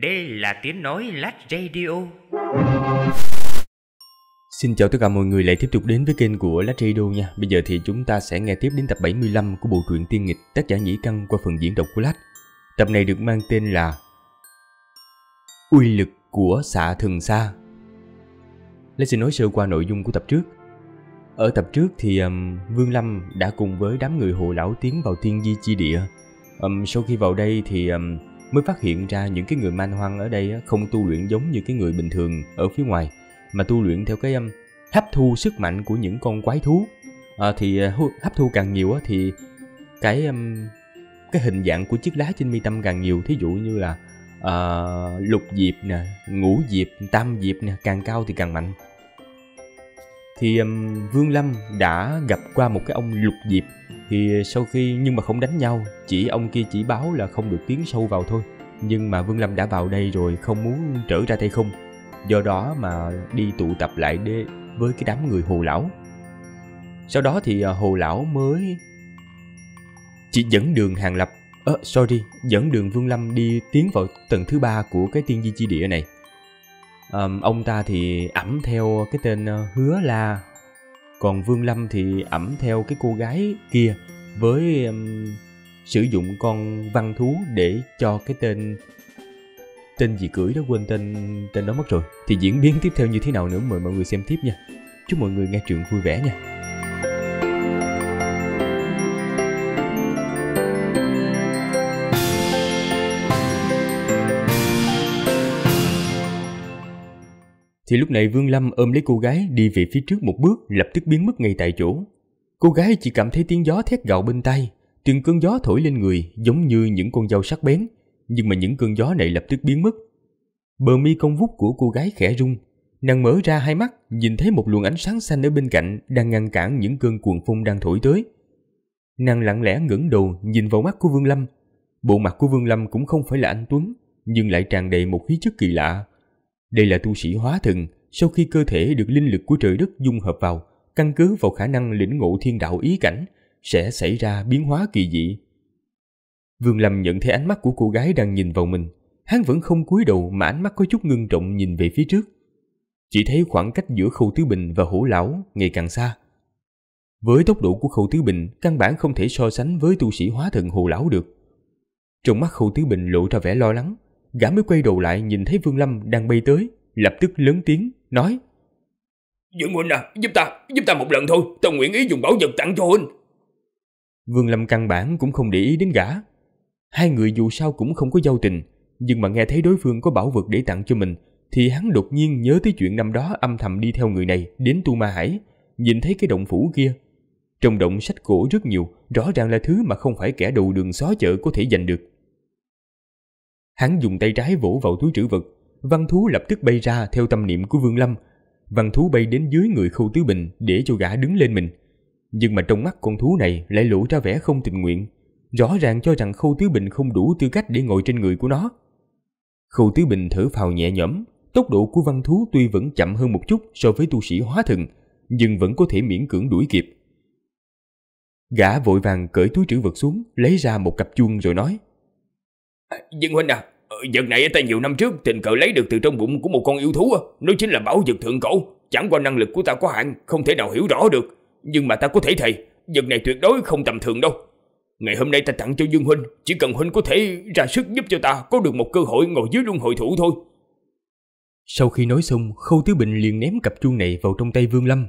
Đây là tiếng nói Lát Radio. Xin chào tất cả mọi người lại tiếp tục đến với kênh của Lát Radio nha. Bây giờ thì chúng ta sẽ nghe tiếp đến tập 75 của bộ truyện Tiên Nghịch tác giả Nhĩ Căn qua phần diễn đọc của Lát. Tập này được mang tên là Uy lực của xạ thần xa. Lát xin nói sơ qua nội dung của tập trước. Ở tập trước thì um, Vương Lâm đã cùng với đám người hồ lão tiến vào tiên di chi địa. Um, sau khi vào đây thì um, mới phát hiện ra những cái người man hoang ở đây không tu luyện giống như cái người bình thường ở phía ngoài mà tu luyện theo cái âm um, hấp thu sức mạnh của những con quái thú à, thì à, hấp thu càng nhiều thì cái um, cái hình dạng của chiếc lá trên mi tâm càng nhiều thí dụ như là uh, lục diệp nè ngũ diệp tam diệp nè càng cao thì càng mạnh thì um, Vương Lâm đã gặp qua một cái ông Lục Diệp thì sau khi nhưng mà không đánh nhau chỉ ông kia chỉ báo là không được tiến sâu vào thôi nhưng mà Vương Lâm đã vào đây rồi không muốn trở ra tay không do đó mà đi tụ tập lại đê với cái đám người Hồ Lão sau đó thì ờ, Hồ Lão mới chỉ dẫn đường Hàng Lập ờ, sorry dẫn đường Vương Lâm đi tiến vào tầng thứ ba của cái tiên di chi địa này um, ông ta thì ẩm theo cái tên ờ, hứa la còn vương lâm thì ẩm theo cái cô gái kia với um, sử dụng con văn thú để cho cái tên tên gì cưỡi đó quên tên tên đó mất rồi thì diễn biến tiếp theo như thế nào nữa mời mọi người xem tiếp nha chúc mọi người nghe chuyện vui vẻ nha Thì lúc này Vương Lâm ôm lấy cô gái đi về phía trước một bước lập tức biến mất ngay tại chỗ. Cô gái chỉ cảm thấy tiếng gió thét gạo bên tay, từng cơn gió thổi lên người giống như những con dao sắc bén, nhưng mà những cơn gió này lập tức biến mất. Bờ mi cong vút của cô gái khẽ rung, nàng mở ra hai mắt, nhìn thấy một luồng ánh sáng xanh ở bên cạnh đang ngăn cản những cơn cuồng phong đang thổi tới. Nàng lặng lẽ ngẩng đầu nhìn vào mắt của Vương Lâm. Bộ mặt của Vương Lâm cũng không phải là anh Tuấn, nhưng lại tràn đầy một khí chất kỳ lạ, đây là tu sĩ hóa thần, sau khi cơ thể được linh lực của trời đất dung hợp vào, căn cứ vào khả năng lĩnh ngộ thiên đạo ý cảnh, sẽ xảy ra biến hóa kỳ dị. Vương Lâm nhận thấy ánh mắt của cô gái đang nhìn vào mình, hắn vẫn không cúi đầu mà ánh mắt có chút ngưng trọng nhìn về phía trước. Chỉ thấy khoảng cách giữa Khâu Tứ Bình và Hổ lão ngày càng xa. Với tốc độ của Khâu Tứ Bình, căn bản không thể so sánh với tu sĩ hóa thần Hổ lão được. Trong mắt Khâu Tứ Bình lộ ra vẻ lo lắng, gã mới quay đầu lại nhìn thấy Vương Lâm đang bay tới, lập tức lớn tiếng, nói Dưỡng huynh à, giúp ta, giúp ta một lần thôi, ta nguyện ý dùng bảo vật tặng cho huynh. Vương Lâm căn bản cũng không để ý đến gã. Hai người dù sao cũng không có giao tình, nhưng mà nghe thấy đối phương có bảo vật để tặng cho mình, thì hắn đột nhiên nhớ tới chuyện năm đó âm thầm đi theo người này đến Tu Ma Hải, nhìn thấy cái động phủ kia. Trong động sách cổ rất nhiều, rõ ràng là thứ mà không phải kẻ đầu đường xó chợ có thể giành được. Hắn dùng tay trái vỗ vào túi trữ vật, văn thú lập tức bay ra theo tâm niệm của Vương Lâm. Văn thú bay đến dưới người Khâu Tứ Bình để cho gã đứng lên mình. Nhưng mà trong mắt con thú này lại lộ ra vẻ không tình nguyện, rõ ràng cho rằng Khâu Tứ Bình không đủ tư cách để ngồi trên người của nó. Khâu Tứ Bình thở phào nhẹ nhõm, tốc độ của văn thú tuy vẫn chậm hơn một chút so với tu sĩ hóa thần, nhưng vẫn có thể miễn cưỡng đuổi kịp. Gã vội vàng cởi túi trữ vật xuống, lấy ra một cặp chuông rồi nói: Dân huynh à, ờ, vật này ta nhiều năm trước tình cờ lấy được từ trong bụng của một con yêu thú, nó chính là bảo vật thượng cổ, chẳng qua năng lực của ta có hạn, không thể nào hiểu rõ được, nhưng mà ta có thể thề, vật này tuyệt đối không tầm thường đâu. Ngày hôm nay ta tặng cho Dương huynh, chỉ cần huynh có thể ra sức giúp cho ta có được một cơ hội ngồi dưới luân hội thủ thôi. Sau khi nói xong, Khâu Tứ Bình liền ném cặp chuông này vào trong tay Vương Lâm.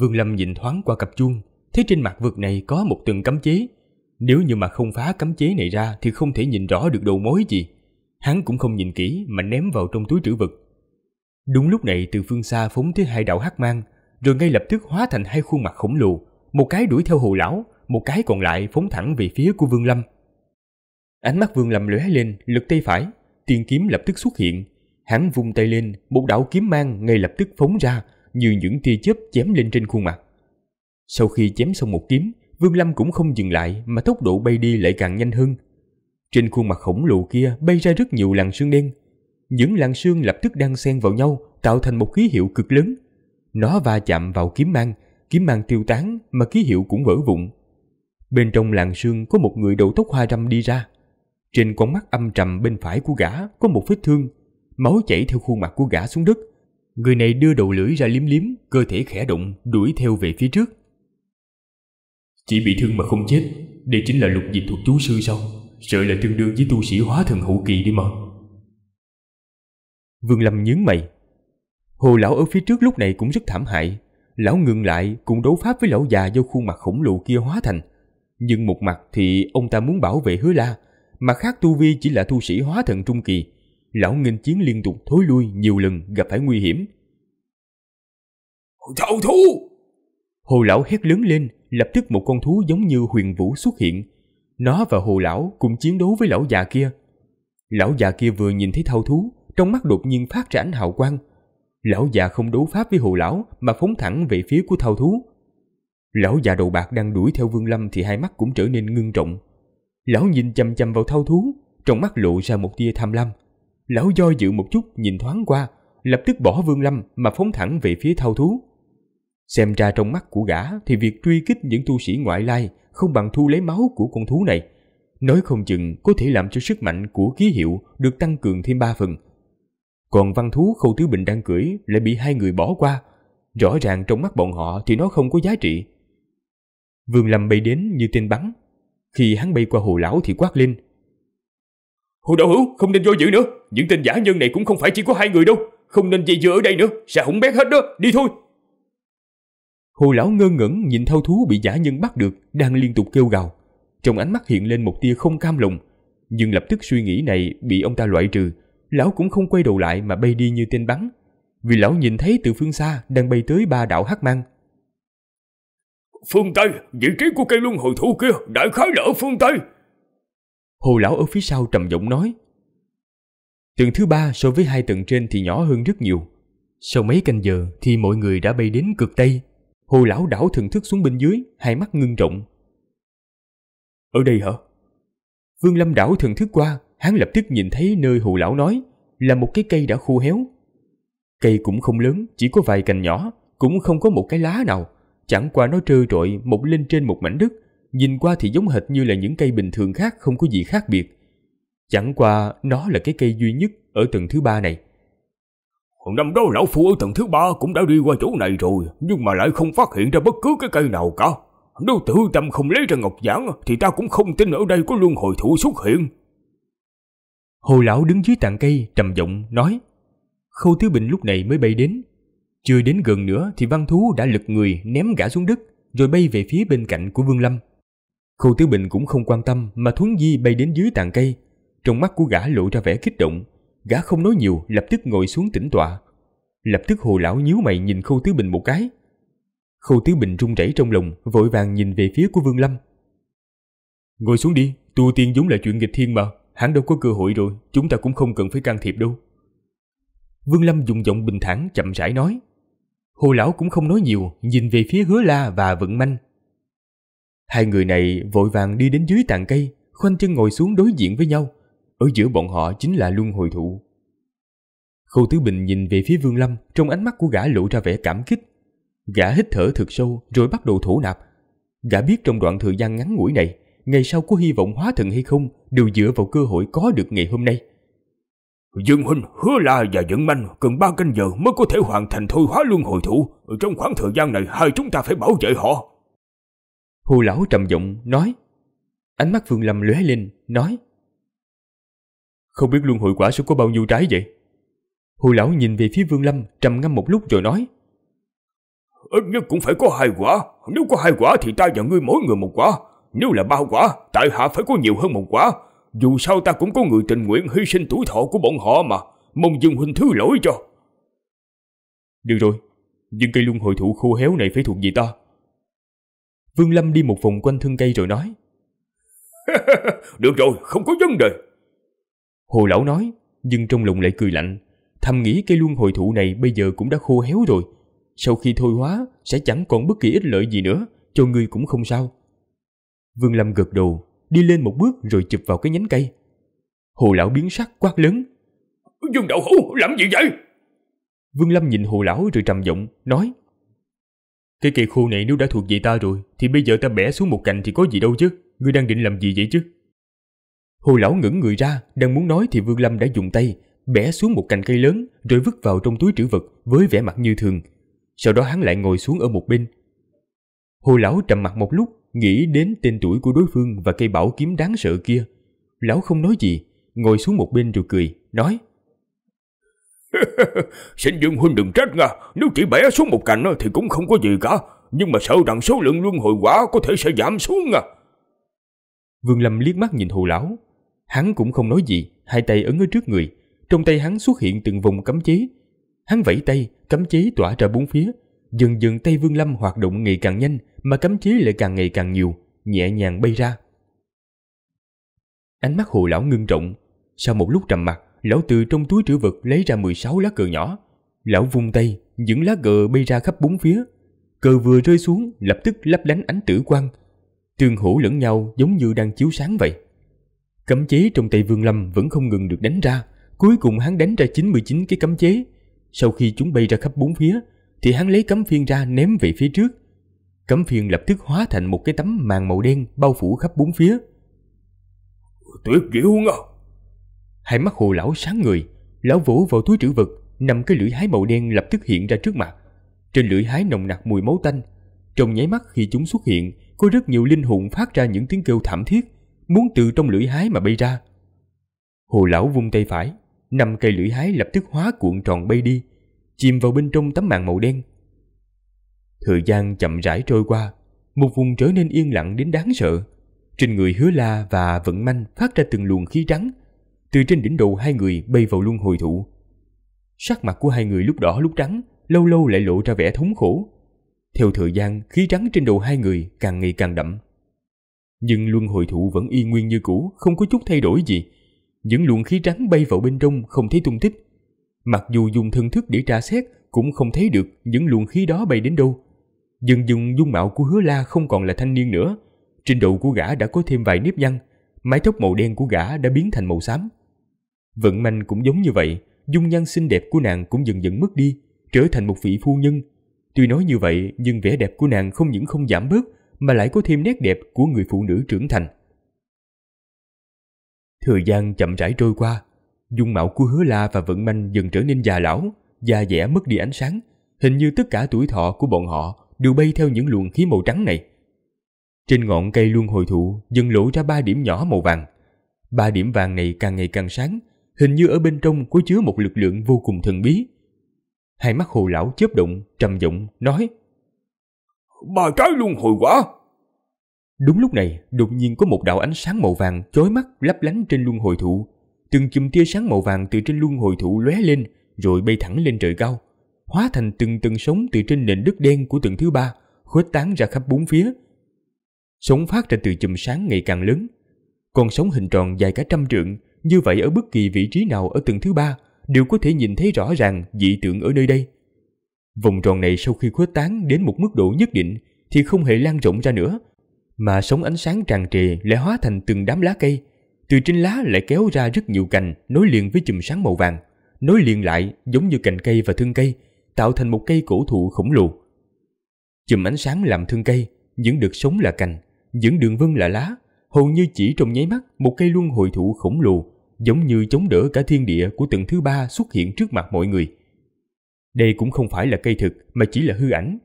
Vương Lâm nhìn thoáng qua cặp chuông, thấy trên mặt vực này có một tầng cấm chế, nếu như mà không phá cấm chế này ra thì không thể nhìn rõ được đầu mối gì. Hắn cũng không nhìn kỹ mà ném vào trong túi trữ vật. Đúng lúc này từ phương xa phóng tới hai đạo hắc mang, rồi ngay lập tức hóa thành hai khuôn mặt khổng lồ, một cái đuổi theo hồ lão, một cái còn lại phóng thẳng về phía của Vương Lâm. Ánh mắt Vương Lâm lóe lên, lực tay phải, tiền kiếm lập tức xuất hiện. Hắn vung tay lên, một đạo kiếm mang ngay lập tức phóng ra, như những tia chớp chém lên trên khuôn mặt. Sau khi chém xong một kiếm, Vương Lâm cũng không dừng lại mà tốc độ bay đi lại càng nhanh hơn. Trên khuôn mặt khổng lồ kia bay ra rất nhiều làn sương đen. Những làn sương lập tức đang xen vào nhau tạo thành một ký hiệu cực lớn. Nó va chạm vào kiếm mang, kiếm mang tiêu tán mà ký hiệu cũng vỡ vụn. Bên trong làn sương có một người đầu tóc hoa râm đi ra. Trên con mắt âm trầm bên phải của gã có một vết thương, máu chảy theo khuôn mặt của gã xuống đất. Người này đưa đầu lưỡi ra liếm liếm, cơ thể khẽ động, đuổi theo về phía trước. Chỉ bị thương mà không chết Đây chính là lục diệp thuộc chú sư sao Sợ là tương đương với tu sĩ hóa thần hậu kỳ đi mà Vương Lâm nhướng mày Hồ lão ở phía trước lúc này cũng rất thảm hại Lão ngừng lại cùng đấu pháp với lão già Do khuôn mặt khổng lồ kia hóa thành Nhưng một mặt thì ông ta muốn bảo vệ hứa la Mặt khác Tu Vi chỉ là tu sĩ hóa thần trung kỳ Lão nghênh chiến liên tục thối lui nhiều lần gặp phải nguy hiểm Thậu thú Hồ lão hét lớn lên lập tức một con thú giống như huyền vũ xuất hiện. Nó và hồ lão cùng chiến đấu với lão già kia. Lão già kia vừa nhìn thấy thao thú, trong mắt đột nhiên phát ra ánh hào quang. Lão già không đấu pháp với hồ lão mà phóng thẳng về phía của thao thú. Lão già đầu bạc đang đuổi theo Vương Lâm thì hai mắt cũng trở nên ngưng trọng. Lão nhìn chằm chằm vào thao thú, trong mắt lộ ra một tia tham lam. Lão do dự một chút nhìn thoáng qua, lập tức bỏ Vương Lâm mà phóng thẳng về phía thao thú. Xem ra trong mắt của gã thì việc truy kích những tu sĩ ngoại lai không bằng thu lấy máu của con thú này. Nói không chừng có thể làm cho sức mạnh của ký hiệu được tăng cường thêm ba phần. Còn văn thú khâu tứ bình đang cưỡi lại bị hai người bỏ qua. Rõ ràng trong mắt bọn họ thì nó không có giá trị. Vương Lâm bay đến như tên bắn. Khi hắn bay qua hồ lão thì quát lên. Hồ đạo hữu, không nên vô dự nữa. Những tên giả nhân này cũng không phải chỉ có hai người đâu. Không nên dây dưa ở đây nữa, sẽ hỏng bét hết đó. Đi thôi. Hồ lão ngơ ngẩn nhìn thâu thú bị giả nhân bắt được đang liên tục kêu gào. Trong ánh mắt hiện lên một tia không cam lòng. Nhưng lập tức suy nghĩ này bị ông ta loại trừ. Lão cũng không quay đầu lại mà bay đi như tên bắn. Vì lão nhìn thấy từ phương xa đang bay tới ba đảo hắc mang. Phương Tây, vị trí của cây luân hồi thủ kia đại khái là ở phương Tây. Hồ lão ở phía sau trầm giọng nói. Tầng thứ ba so với hai tầng trên thì nhỏ hơn rất nhiều. Sau mấy canh giờ thì mọi người đã bay đến cực Tây Hồ lão đảo thần thức xuống bên dưới, hai mắt ngưng rộng. Ở đây hả? Vương Lâm đảo thần thức qua, hắn lập tức nhìn thấy nơi hồ lão nói là một cái cây đã khô héo. Cây cũng không lớn, chỉ có vài cành nhỏ, cũng không có một cái lá nào. Chẳng qua nó trơ trọi một lên trên một mảnh đất, nhìn qua thì giống hệt như là những cây bình thường khác không có gì khác biệt. Chẳng qua nó là cái cây duy nhất ở tầng thứ ba này. Năm đó lão phu ở tầng thứ ba cũng đã đi qua chỗ này rồi Nhưng mà lại không phát hiện ra bất cứ cái cây nào cả Nếu tự tâm không lấy ra ngọc giản Thì ta cũng không tin ở đây có luân hồi thủ xuất hiện Hồ lão đứng dưới tàn cây trầm giọng nói Khâu Tứ Bình lúc này mới bay đến Chưa đến gần nữa thì văn thú đã lực người ném gã xuống đất Rồi bay về phía bên cạnh của Vương Lâm Khâu Tứ Bình cũng không quan tâm mà thuấn di bay đến dưới tàn cây Trong mắt của gã lộ ra vẻ kích động gã không nói nhiều lập tức ngồi xuống tĩnh tọa. Lập tức hồ lão nhíu mày nhìn Khâu Tứ Bình một cái. Khâu Tứ Bình run rẩy trong lòng, vội vàng nhìn về phía của Vương Lâm. Ngồi xuống đi, tu tiên vốn là chuyện nghịch thiên mà, hắn đâu có cơ hội rồi, chúng ta cũng không cần phải can thiệp đâu. Vương Lâm dùng giọng bình thản chậm rãi nói. Hồ lão cũng không nói nhiều, nhìn về phía Hứa La và Vận Manh. Hai người này vội vàng đi đến dưới tàn cây, khoanh chân ngồi xuống đối diện với nhau ở giữa bọn họ chính là luân hồi thụ. Khâu Tứ Bình nhìn về phía Vương Lâm, trong ánh mắt của gã lộ ra vẻ cảm kích. Gã hít thở thật sâu rồi bắt đầu thổ nạp. Gã biết trong đoạn thời gian ngắn ngủi này, ngày sau có hy vọng hóa thần hay không đều dựa vào cơ hội có được ngày hôm nay. Dương Huynh hứa la và dẫn manh cần ba canh giờ mới có thể hoàn thành thôi hóa luân hồi thủ. Trong khoảng thời gian này hai chúng ta phải bảo vệ họ. Hồ lão trầm giọng nói. Ánh mắt Vương Lâm lóe lên, nói. Không biết luân hồi quả sẽ có bao nhiêu trái vậy? Hồ lão nhìn về phía Vương Lâm trầm ngâm một lúc rồi nói. Ít nhất cũng phải có hai quả. Nếu có hai quả thì ta và ngươi mỗi người một quả. Nếu là ba quả, tại hạ phải có nhiều hơn một quả. Dù sao ta cũng có người tình nguyện hy sinh tuổi thọ của bọn họ mà. Mong Dương Huynh thứ lỗi cho. Được rồi, nhưng cây luân hồi thụ khô héo này phải thuộc gì ta. Vương Lâm đi một vòng quanh thân cây rồi nói. Được rồi, không có vấn đề. Hồ lão nói, nhưng trong lòng lại cười lạnh, thầm nghĩ cây luân hồi thụ này bây giờ cũng đã khô héo rồi. Sau khi thôi hóa, sẽ chẳng còn bất kỳ ích lợi gì nữa, cho ngươi cũng không sao. Vương Lâm gật đầu, đi lên một bước rồi chụp vào cái nhánh cây. Hồ lão biến sắc quát lớn. Dương Đậu hữu, làm gì vậy? Vương Lâm nhìn hồ lão rồi trầm giọng, nói. Cây cây khô này nếu đã thuộc về ta rồi, thì bây giờ ta bẻ xuống một cành thì có gì đâu chứ, ngươi đang định làm gì vậy chứ? Hồi lão ngẩng người ra, đang muốn nói thì Vương Lâm đã dùng tay bẻ xuống một cành cây lớn rồi vứt vào trong túi trữ vật với vẻ mặt như thường. Sau đó hắn lại ngồi xuống ở một bên. Hồi lão trầm mặt một lúc, nghĩ đến tên tuổi của đối phương và cây bảo kiếm đáng sợ kia. Lão không nói gì, ngồi xuống một bên rồi cười, nói Xin Dương Huynh đừng trách nha, nếu chỉ bẻ xuống một cành thì cũng không có gì cả, nhưng mà sợ rằng số lượng luân hồi quả có thể sẽ giảm xuống nha. Vương Lâm liếc mắt nhìn hồ lão, Hắn cũng không nói gì, hai tay ấn ở trước người. Trong tay hắn xuất hiện từng vùng cấm chế. Hắn vẫy tay, cấm chế tỏa ra bốn phía. Dần dần tay Vương Lâm hoạt động ngày càng nhanh, mà cấm chế lại càng ngày càng nhiều, nhẹ nhàng bay ra. Ánh mắt hồ lão ngưng trọng. Sau một lúc trầm mặt lão từ trong túi trữ vật lấy ra 16 lá cờ nhỏ. Lão vung tay, những lá cờ bay ra khắp bốn phía. Cờ vừa rơi xuống, lập tức lấp lánh ánh tử quang. tường hỗ lẫn nhau giống như đang chiếu sáng vậy. Cấm chế trong tay Vương Lâm vẫn không ngừng được đánh ra, cuối cùng hắn đánh ra 99 cái cấm chế. Sau khi chúng bay ra khắp bốn phía, thì hắn lấy cấm phiên ra ném về phía trước. Cấm phiên lập tức hóa thành một cái tấm màn màu đen bao phủ khắp bốn phía. Tuyệt diệu à! Hai mắt hồ lão sáng người, lão vỗ vào túi trữ vật, nằm cái lưỡi hái màu đen lập tức hiện ra trước mặt. Trên lưỡi hái nồng nặc mùi máu tanh. Trong nháy mắt khi chúng xuất hiện, có rất nhiều linh hồn phát ra những tiếng kêu thảm thiết, muốn từ trong lưỡi hái mà bay ra. Hồ lão vung tay phải, năm cây lưỡi hái lập tức hóa cuộn tròn bay đi, chìm vào bên trong tấm màn màu đen. Thời gian chậm rãi trôi qua, một vùng trở nên yên lặng đến đáng sợ. Trên người hứa la và vận manh phát ra từng luồng khí trắng, từ trên đỉnh đầu hai người bay vào luân hồi thụ. Sắc mặt của hai người lúc đỏ lúc trắng, lâu lâu lại lộ ra vẻ thống khổ. Theo thời gian, khí trắng trên đầu hai người càng ngày càng đậm nhưng luân hồi thụ vẫn y nguyên như cũ, không có chút thay đổi gì. Những luồng khí trắng bay vào bên trong không thấy tung tích. Mặc dù dùng thân thức để tra xét cũng không thấy được những luồng khí đó bay đến đâu. Dần dần dung mạo của hứa la không còn là thanh niên nữa. Trên đầu của gã đã có thêm vài nếp nhăn, mái tóc màu đen của gã đã biến thành màu xám. Vận manh cũng giống như vậy, dung nhan xinh đẹp của nàng cũng dần dần mất đi, trở thành một vị phu nhân. Tuy nói như vậy nhưng vẻ đẹp của nàng không những không giảm bớt mà lại có thêm nét đẹp của người phụ nữ trưởng thành. Thời gian chậm rãi trôi qua, dung mạo của Hứa La và Vận Manh dần trở nên già lão, già dẻ mất đi ánh sáng, hình như tất cả tuổi thọ của bọn họ đều bay theo những luồng khí màu trắng này. Trên ngọn cây luân hồi thụ dần lộ ra ba điểm nhỏ màu vàng. Ba điểm vàng này càng ngày càng sáng, hình như ở bên trong có chứa một lực lượng vô cùng thần bí. Hai mắt hồ lão chớp động, trầm giọng nói: ba trái luôn hồi quả. Đúng lúc này, đột nhiên có một đạo ánh sáng màu vàng chói mắt lấp lánh trên luân hồi thụ. Từng chùm tia sáng màu vàng từ trên luân hồi thụ lóe lên, rồi bay thẳng lên trời cao, hóa thành từng từng sóng từ trên nền đất đen của tầng thứ ba, khuếch tán ra khắp bốn phía. Sóng phát ra từ chùm sáng ngày càng lớn. Con sóng hình tròn dài cả trăm trượng, như vậy ở bất kỳ vị trí nào ở tầng thứ ba đều có thể nhìn thấy rõ ràng dị tượng ở nơi đây. Vòng tròn này sau khi khuếch tán đến một mức độ nhất định thì không hề lan rộng ra nữa, mà sóng ánh sáng tràn trề lại hóa thành từng đám lá cây. Từ trên lá lại kéo ra rất nhiều cành nối liền với chùm sáng màu vàng, nối liền lại giống như cành cây và thân cây, tạo thành một cây cổ thụ khổng lồ. Chùm ánh sáng làm thân cây, những đợt sống là cành, những đường vân là lá, hầu như chỉ trong nháy mắt một cây luân hồi thụ khổng lồ, giống như chống đỡ cả thiên địa của tầng thứ ba xuất hiện trước mặt mọi người. Đây cũng không phải là cây thực mà chỉ là hư ảnh.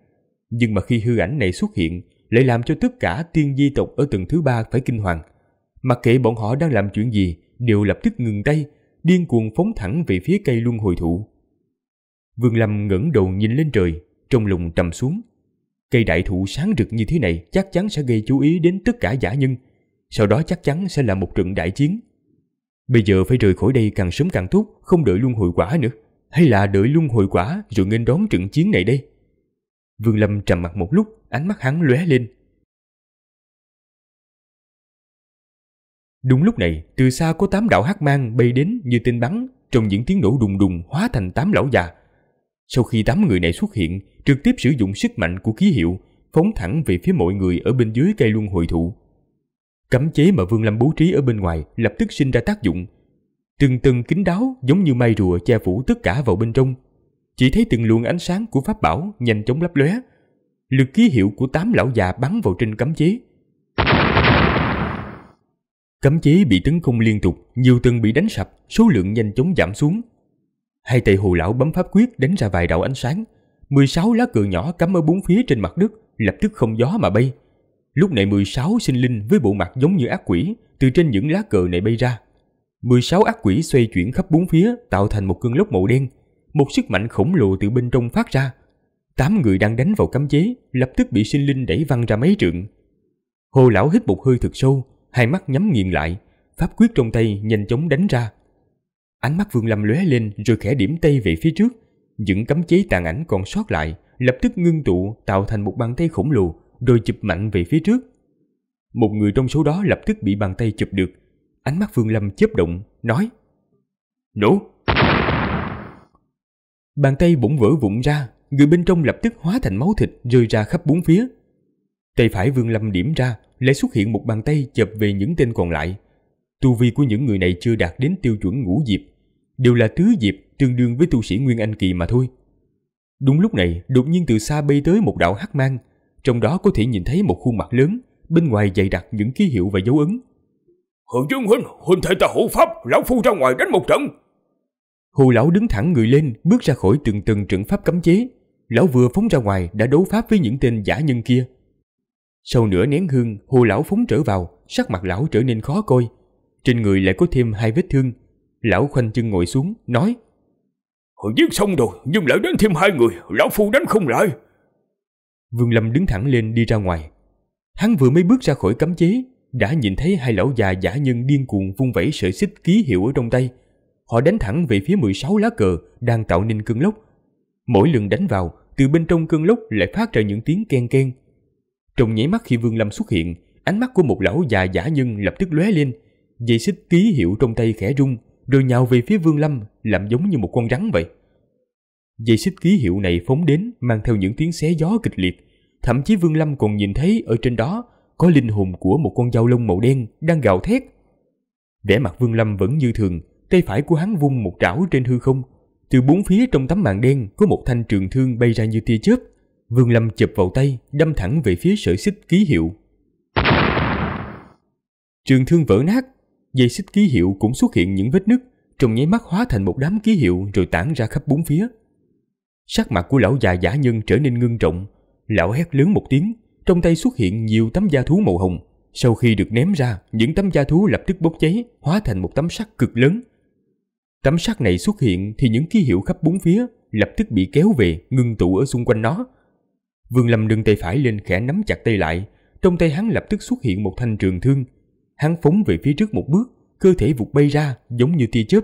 Nhưng mà khi hư ảnh này xuất hiện, lại làm cho tất cả tiên di tộc ở tầng thứ ba phải kinh hoàng. Mặc kệ bọn họ đang làm chuyện gì, đều lập tức ngừng tay, điên cuồng phóng thẳng về phía cây luân hồi thụ. Vương Lâm ngẩng đầu nhìn lên trời, trong lòng trầm xuống. Cây đại thụ sáng rực như thế này chắc chắn sẽ gây chú ý đến tất cả giả nhân, sau đó chắc chắn sẽ là một trận đại chiến. Bây giờ phải rời khỏi đây càng sớm càng tốt, không đợi luân hồi quả nữa hay là đợi luân hồi quả rồi nên đón trận chiến này đây? Vương Lâm trầm mặt một lúc, ánh mắt hắn lóe lên. Đúng lúc này, từ xa có tám đạo hắc mang bay đến như tên bắn, trong những tiếng nổ đùng đùng hóa thành tám lão già. Sau khi tám người này xuất hiện, trực tiếp sử dụng sức mạnh của ký hiệu, phóng thẳng về phía mọi người ở bên dưới cây luân hồi thụ. Cấm chế mà Vương Lâm bố trí ở bên ngoài lập tức sinh ra tác dụng, từng tầng kín đáo giống như mai rùa che phủ tất cả vào bên trong. Chỉ thấy từng luồng ánh sáng của pháp bảo nhanh chóng lấp lóe. Lực ký hiệu của tám lão già bắn vào trên cấm chế. Cấm chế bị tấn công liên tục, nhiều tầng bị đánh sập, số lượng nhanh chóng giảm xuống. Hai tay hồ lão bấm pháp quyết đánh ra vài đạo ánh sáng. 16 lá cờ nhỏ cắm ở bốn phía trên mặt đất, lập tức không gió mà bay. Lúc này 16 sinh linh với bộ mặt giống như ác quỷ từ trên những lá cờ này bay ra. 16 ác quỷ xoay chuyển khắp bốn phía tạo thành một cơn lốc màu đen. Một sức mạnh khổng lồ từ bên trong phát ra. Tám người đang đánh vào cấm chế, lập tức bị sinh linh đẩy văng ra mấy trượng. Hồ lão hít một hơi thật sâu, hai mắt nhắm nghiền lại, pháp quyết trong tay nhanh chóng đánh ra. Ánh mắt Vương Lâm lóe lên rồi khẽ điểm tay về phía trước. Những cấm chế tàn ảnh còn sót lại, lập tức ngưng tụ tạo thành một bàn tay khổng lồ, rồi chụp mạnh về phía trước. Một người trong số đó lập tức bị bàn tay chụp được, Ánh mắt Phương Lâm chớp động, nói Nổ! Bàn tay bỗng vỡ vụn ra, người bên trong lập tức hóa thành máu thịt rơi ra khắp bốn phía. Tay phải Vương Lâm điểm ra, lại xuất hiện một bàn tay chập về những tên còn lại. Tu vi của những người này chưa đạt đến tiêu chuẩn ngũ diệp, đều là tứ diệp tương đương với tu sĩ Nguyên Anh Kỳ mà thôi. Đúng lúc này, đột nhiên từ xa bay tới một đạo hắc mang, trong đó có thể nhìn thấy một khuôn mặt lớn, bên ngoài dày đặc những ký hiệu và dấu ấn. Hồ Dương Huynh, Huynh thể ta hộ pháp, lão phu ra ngoài đánh một trận. Hồ lão đứng thẳng người lên, bước ra khỏi từng từng trận pháp cấm chế. Lão vừa phóng ra ngoài đã đấu pháp với những tên giả nhân kia. Sau nửa nén hương, hồ lão phóng trở vào, sắc mặt lão trở nên khó coi. Trên người lại có thêm hai vết thương. Lão khoanh chân ngồi xuống, nói Họ giết xong rồi, nhưng lại đến thêm hai người, lão phu đánh không lại. Vương Lâm đứng thẳng lên đi ra ngoài. Hắn vừa mới bước ra khỏi cấm chế, đã nhìn thấy hai lão già giả nhân điên cuồng vung vẩy sợi xích ký hiệu ở trong tay. Họ đánh thẳng về phía 16 lá cờ đang tạo nên cơn lốc. Mỗi lần đánh vào, từ bên trong cơn lốc lại phát ra những tiếng ken ken. Trong nháy mắt khi Vương Lâm xuất hiện, ánh mắt của một lão già giả nhân lập tức lóe lên, dây xích ký hiệu trong tay khẽ rung, rồi nhào về phía Vương Lâm, làm giống như một con rắn vậy. Dây xích ký hiệu này phóng đến mang theo những tiếng xé gió kịch liệt, thậm chí Vương Lâm còn nhìn thấy ở trên đó có linh hồn của một con dao lông màu đen đang gào thét. Vẻ mặt Vương Lâm vẫn như thường, tay phải của hắn vung một trảo trên hư không. Từ bốn phía trong tấm màn đen có một thanh trường thương bay ra như tia chớp. Vương Lâm chụp vào tay, đâm thẳng về phía sợi xích ký hiệu. Trường thương vỡ nát, dây xích ký hiệu cũng xuất hiện những vết nứt, trong nháy mắt hóa thành một đám ký hiệu rồi tản ra khắp bốn phía. Sắc mặt của lão già giả nhân trở nên ngưng trọng, lão hét lớn một tiếng, trong tay xuất hiện nhiều tấm da thú màu hồng. Sau khi được ném ra, những tấm da thú lập tức bốc cháy, hóa thành một tấm sắt cực lớn. Tấm sắt này xuất hiện thì những ký hiệu khắp bốn phía lập tức bị kéo về, ngưng tụ ở xung quanh nó. Vương Lâm nâng tay phải lên khẽ nắm chặt tay lại, trong tay hắn lập tức xuất hiện một thanh trường thương. Hắn phóng về phía trước một bước, cơ thể vụt bay ra giống như tia chớp.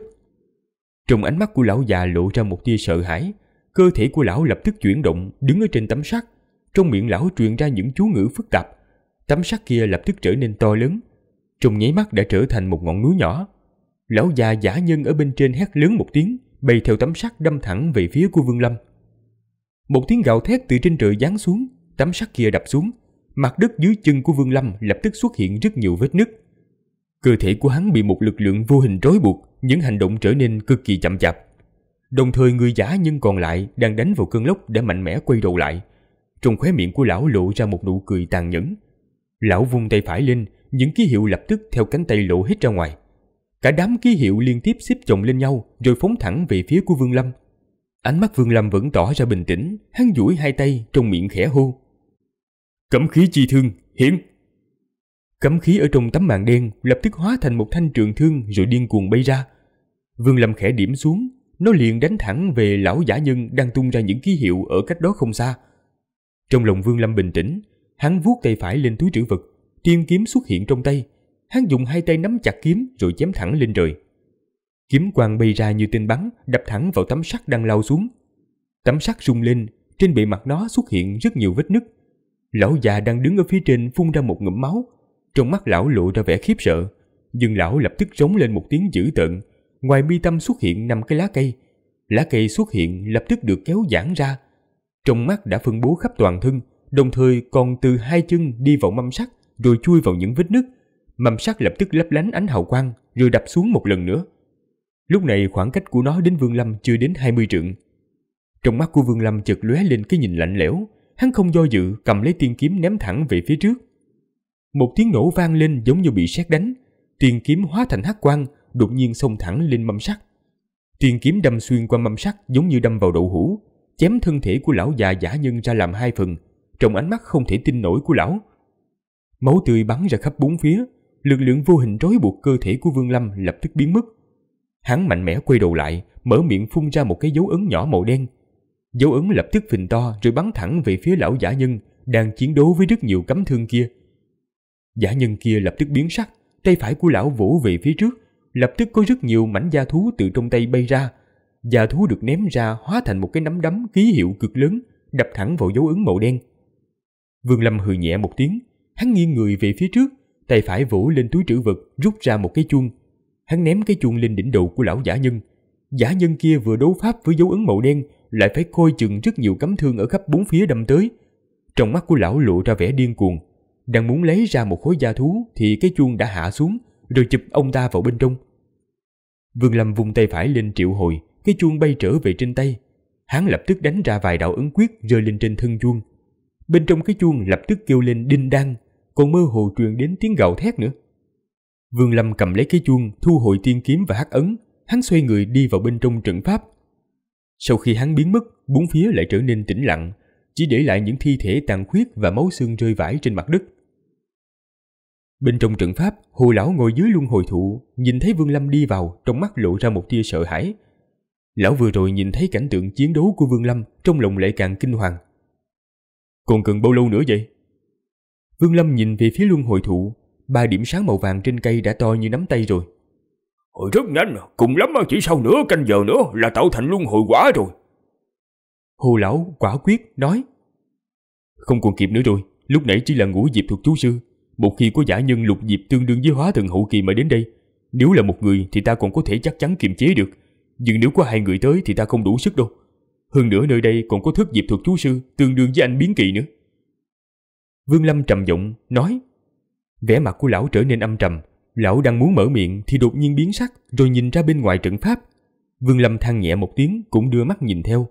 Trong ánh mắt của lão già lộ ra một tia sợ hãi, cơ thể của lão lập tức chuyển động, đứng ở trên tấm sắt, trong miệng lão truyền ra những chú ngữ phức tạp. Tấm sắt kia lập tức trở nên to lớn, trong nháy mắt đã trở thành một ngọn núi nhỏ. Lão già giả nhân ở bên trên hét lớn một tiếng, bay theo tấm sắt đâm thẳng về phía của Vương Lâm. Một tiếng gào thét từ trên trời giáng xuống, tấm sắt kia đập xuống, mặt đất dưới chân của Vương Lâm lập tức xuất hiện rất nhiều vết nứt. Cơ thể của hắn bị một lực lượng vô hình trói buộc, những hành động trở nên cực kỳ chậm chạp. Đồng thời người giả nhân còn lại đang đánh vào cơn lốc để mạnh mẽ quay đầu lại. Trong khóe miệng của lão lộ ra một nụ cười tàn nhẫn. Lão vung tay phải lên, những ký hiệu lập tức theo cánh tay lộ hết ra ngoài. Cả đám ký hiệu liên tiếp xếp chồng lên nhau rồi phóng thẳng về phía của Vương Lâm. Ánh mắt Vương Lâm vẫn tỏ ra bình tĩnh, hắn duỗi hai tay trong miệng khẽ hô. Cấm khí chi thương, hiển! Cấm khí ở trong tấm màn đen lập tức hóa thành một thanh trường thương rồi điên cuồng bay ra. Vương Lâm khẽ điểm xuống, nó liền đánh thẳng về lão giả nhân đang tung ra những ký hiệu ở cách đó không xa. Trong lòng Vương Lâm bình tĩnh, hắn vuốt tay phải lên túi trữ vật, tiên kiếm xuất hiện trong tay. Hắn dùng hai tay nắm chặt kiếm rồi chém thẳng lên trời. Kiếm quang bay ra như tên bắn, đập thẳng vào tấm sắt đang lao xuống. Tấm sắt rung lên, trên bề mặt nó xuất hiện rất nhiều vết nứt. Lão già đang đứng ở phía trên phun ra một ngụm máu, trong mắt lão lộ ra vẻ khiếp sợ, nhưng lão lập tức rống lên một tiếng dữ tợn, ngoài mi tâm xuất hiện năm cái lá cây. Lá cây xuất hiện lập tức được kéo giãn ra, trong mắt đã phân bố khắp toàn thân, đồng thời còn từ hai chân đi vào mâm sắt rồi chui vào những vết nứt. Mâm sắt lập tức lấp lánh ánh hào quang rồi đập xuống một lần nữa. Lúc này khoảng cách của nó đến Vương Lâm chưa đến 20 trượng. Trong mắt của Vương Lâm chợt lóe lên cái nhìn lạnh lẽo, hắn không do dự cầm lấy tiên kiếm ném thẳng về phía trước. Một tiếng nổ vang lên giống như bị sét đánh, tiên kiếm hóa thành hắc quang, đột nhiên xông thẳng lên mâm sắt. Tiên kiếm đâm xuyên qua mâm sắt giống như đâm vào đậu hũ, chém thân thể của lão già giả nhân ra làm hai phần, trong ánh mắt không thể tin nổi của lão. Máu tươi bắn ra khắp bốn phía, lực lượng vô hình trói buộc cơ thể của Vương Lâm lập tức biến mất. Hắn mạnh mẽ quay đầu lại, mở miệng phun ra một cái dấu ấn nhỏ màu đen. Dấu ấn lập tức phình to rồi bắn thẳng về phía lão giả nhân đang chiến đấu với rất nhiều cấm thương kia. Giả nhân kia lập tức biến sắc, tay phải của lão vỗ về phía trước, lập tức có rất nhiều mảnh da thú từ trong tay bay ra, và thú được ném ra hóa thành một cái nắm đấm ký hiệu cực lớn, đập thẳng vào dấu ấn màu đen. Vương Lâm hừ nhẹ một tiếng, hắn nghiêng người về phía trước, tay phải vỗ lên túi trữ vật, rút ra một cái chuông. Hắn ném cái chuông lên đỉnh đầu của lão giả nhân. Giả nhân kia vừa đấu pháp với dấu ấn màu đen, lại phải coi chừng rất nhiều cấm thương ở khắp bốn phía đâm tới. Trong mắt của lão lộ ra vẻ điên cuồng, đang muốn lấy ra một khối da thú thì cái chuông đã hạ xuống, rồi chụp ông ta vào bên trong. Vương Lâm vung tay phải lên triệu hồi, cái chuông bay trở về trên tay. Hắn lập tức đánh ra vài đạo ấn quyết rơi lên trên thân chuông. Bên trong cái chuông lập tức kêu lên đinh đăng, còn mơ hồ truyền đến tiếng gào thét nữa. Vương Lâm cầm lấy cái chuông, thu hồi tiên kiếm và hắc ấn, hắn xoay người đi vào bên trong trận pháp. Sau khi hắn biến mất, bốn phía lại trở nên tĩnh lặng, chỉ để lại những thi thể tàn khuyết và máu xương rơi vãi trên mặt đất. Bên trong trận pháp, hồ lão ngồi dưới luân hồi thụ, nhìn thấy Vương Lâm đi vào, trong mắt lộ ra một tia sợ hãi, Lão vừa rồi nhìn thấy cảnh tượng chiến đấu của Vương Lâm trong lòng lại càng kinh hoàng. Còn cần bao lâu nữa vậy? Vương Lâm nhìn về phía luân hồi thụ, ba điểm sáng màu vàng trên cây đã to như nắm tay rồi. Hồi rất nhanh, cùng lắm chỉ sau nửa canh giờ nữa là tạo thành luân hồi quả rồi. Hồ lão quả quyết nói. Không còn kịp nữa rồi, lúc nãy chỉ là ngũ diệp thuộc chú sư. Một khi có giả nhân lục diệp tương đương với hóa thần hậu kỳ mà đến đây, nếu là một người thì ta còn có thể chắc chắn kiềm chế được nhưng nếu có hai người tới thì ta không đủ sức đâu. Hơn nữa nơi đây còn có thức diệp thuật chú sư tương đương với anh biến kỳ nữa. Vương Lâm trầm giọng nói. Vẻ mặt của lão trở nên âm trầm. Lão đang muốn mở miệng thì đột nhiên biến sắc rồi nhìn ra bên ngoài trận pháp. Vương Lâm than nhẹ một tiếng cũng đưa mắt nhìn theo.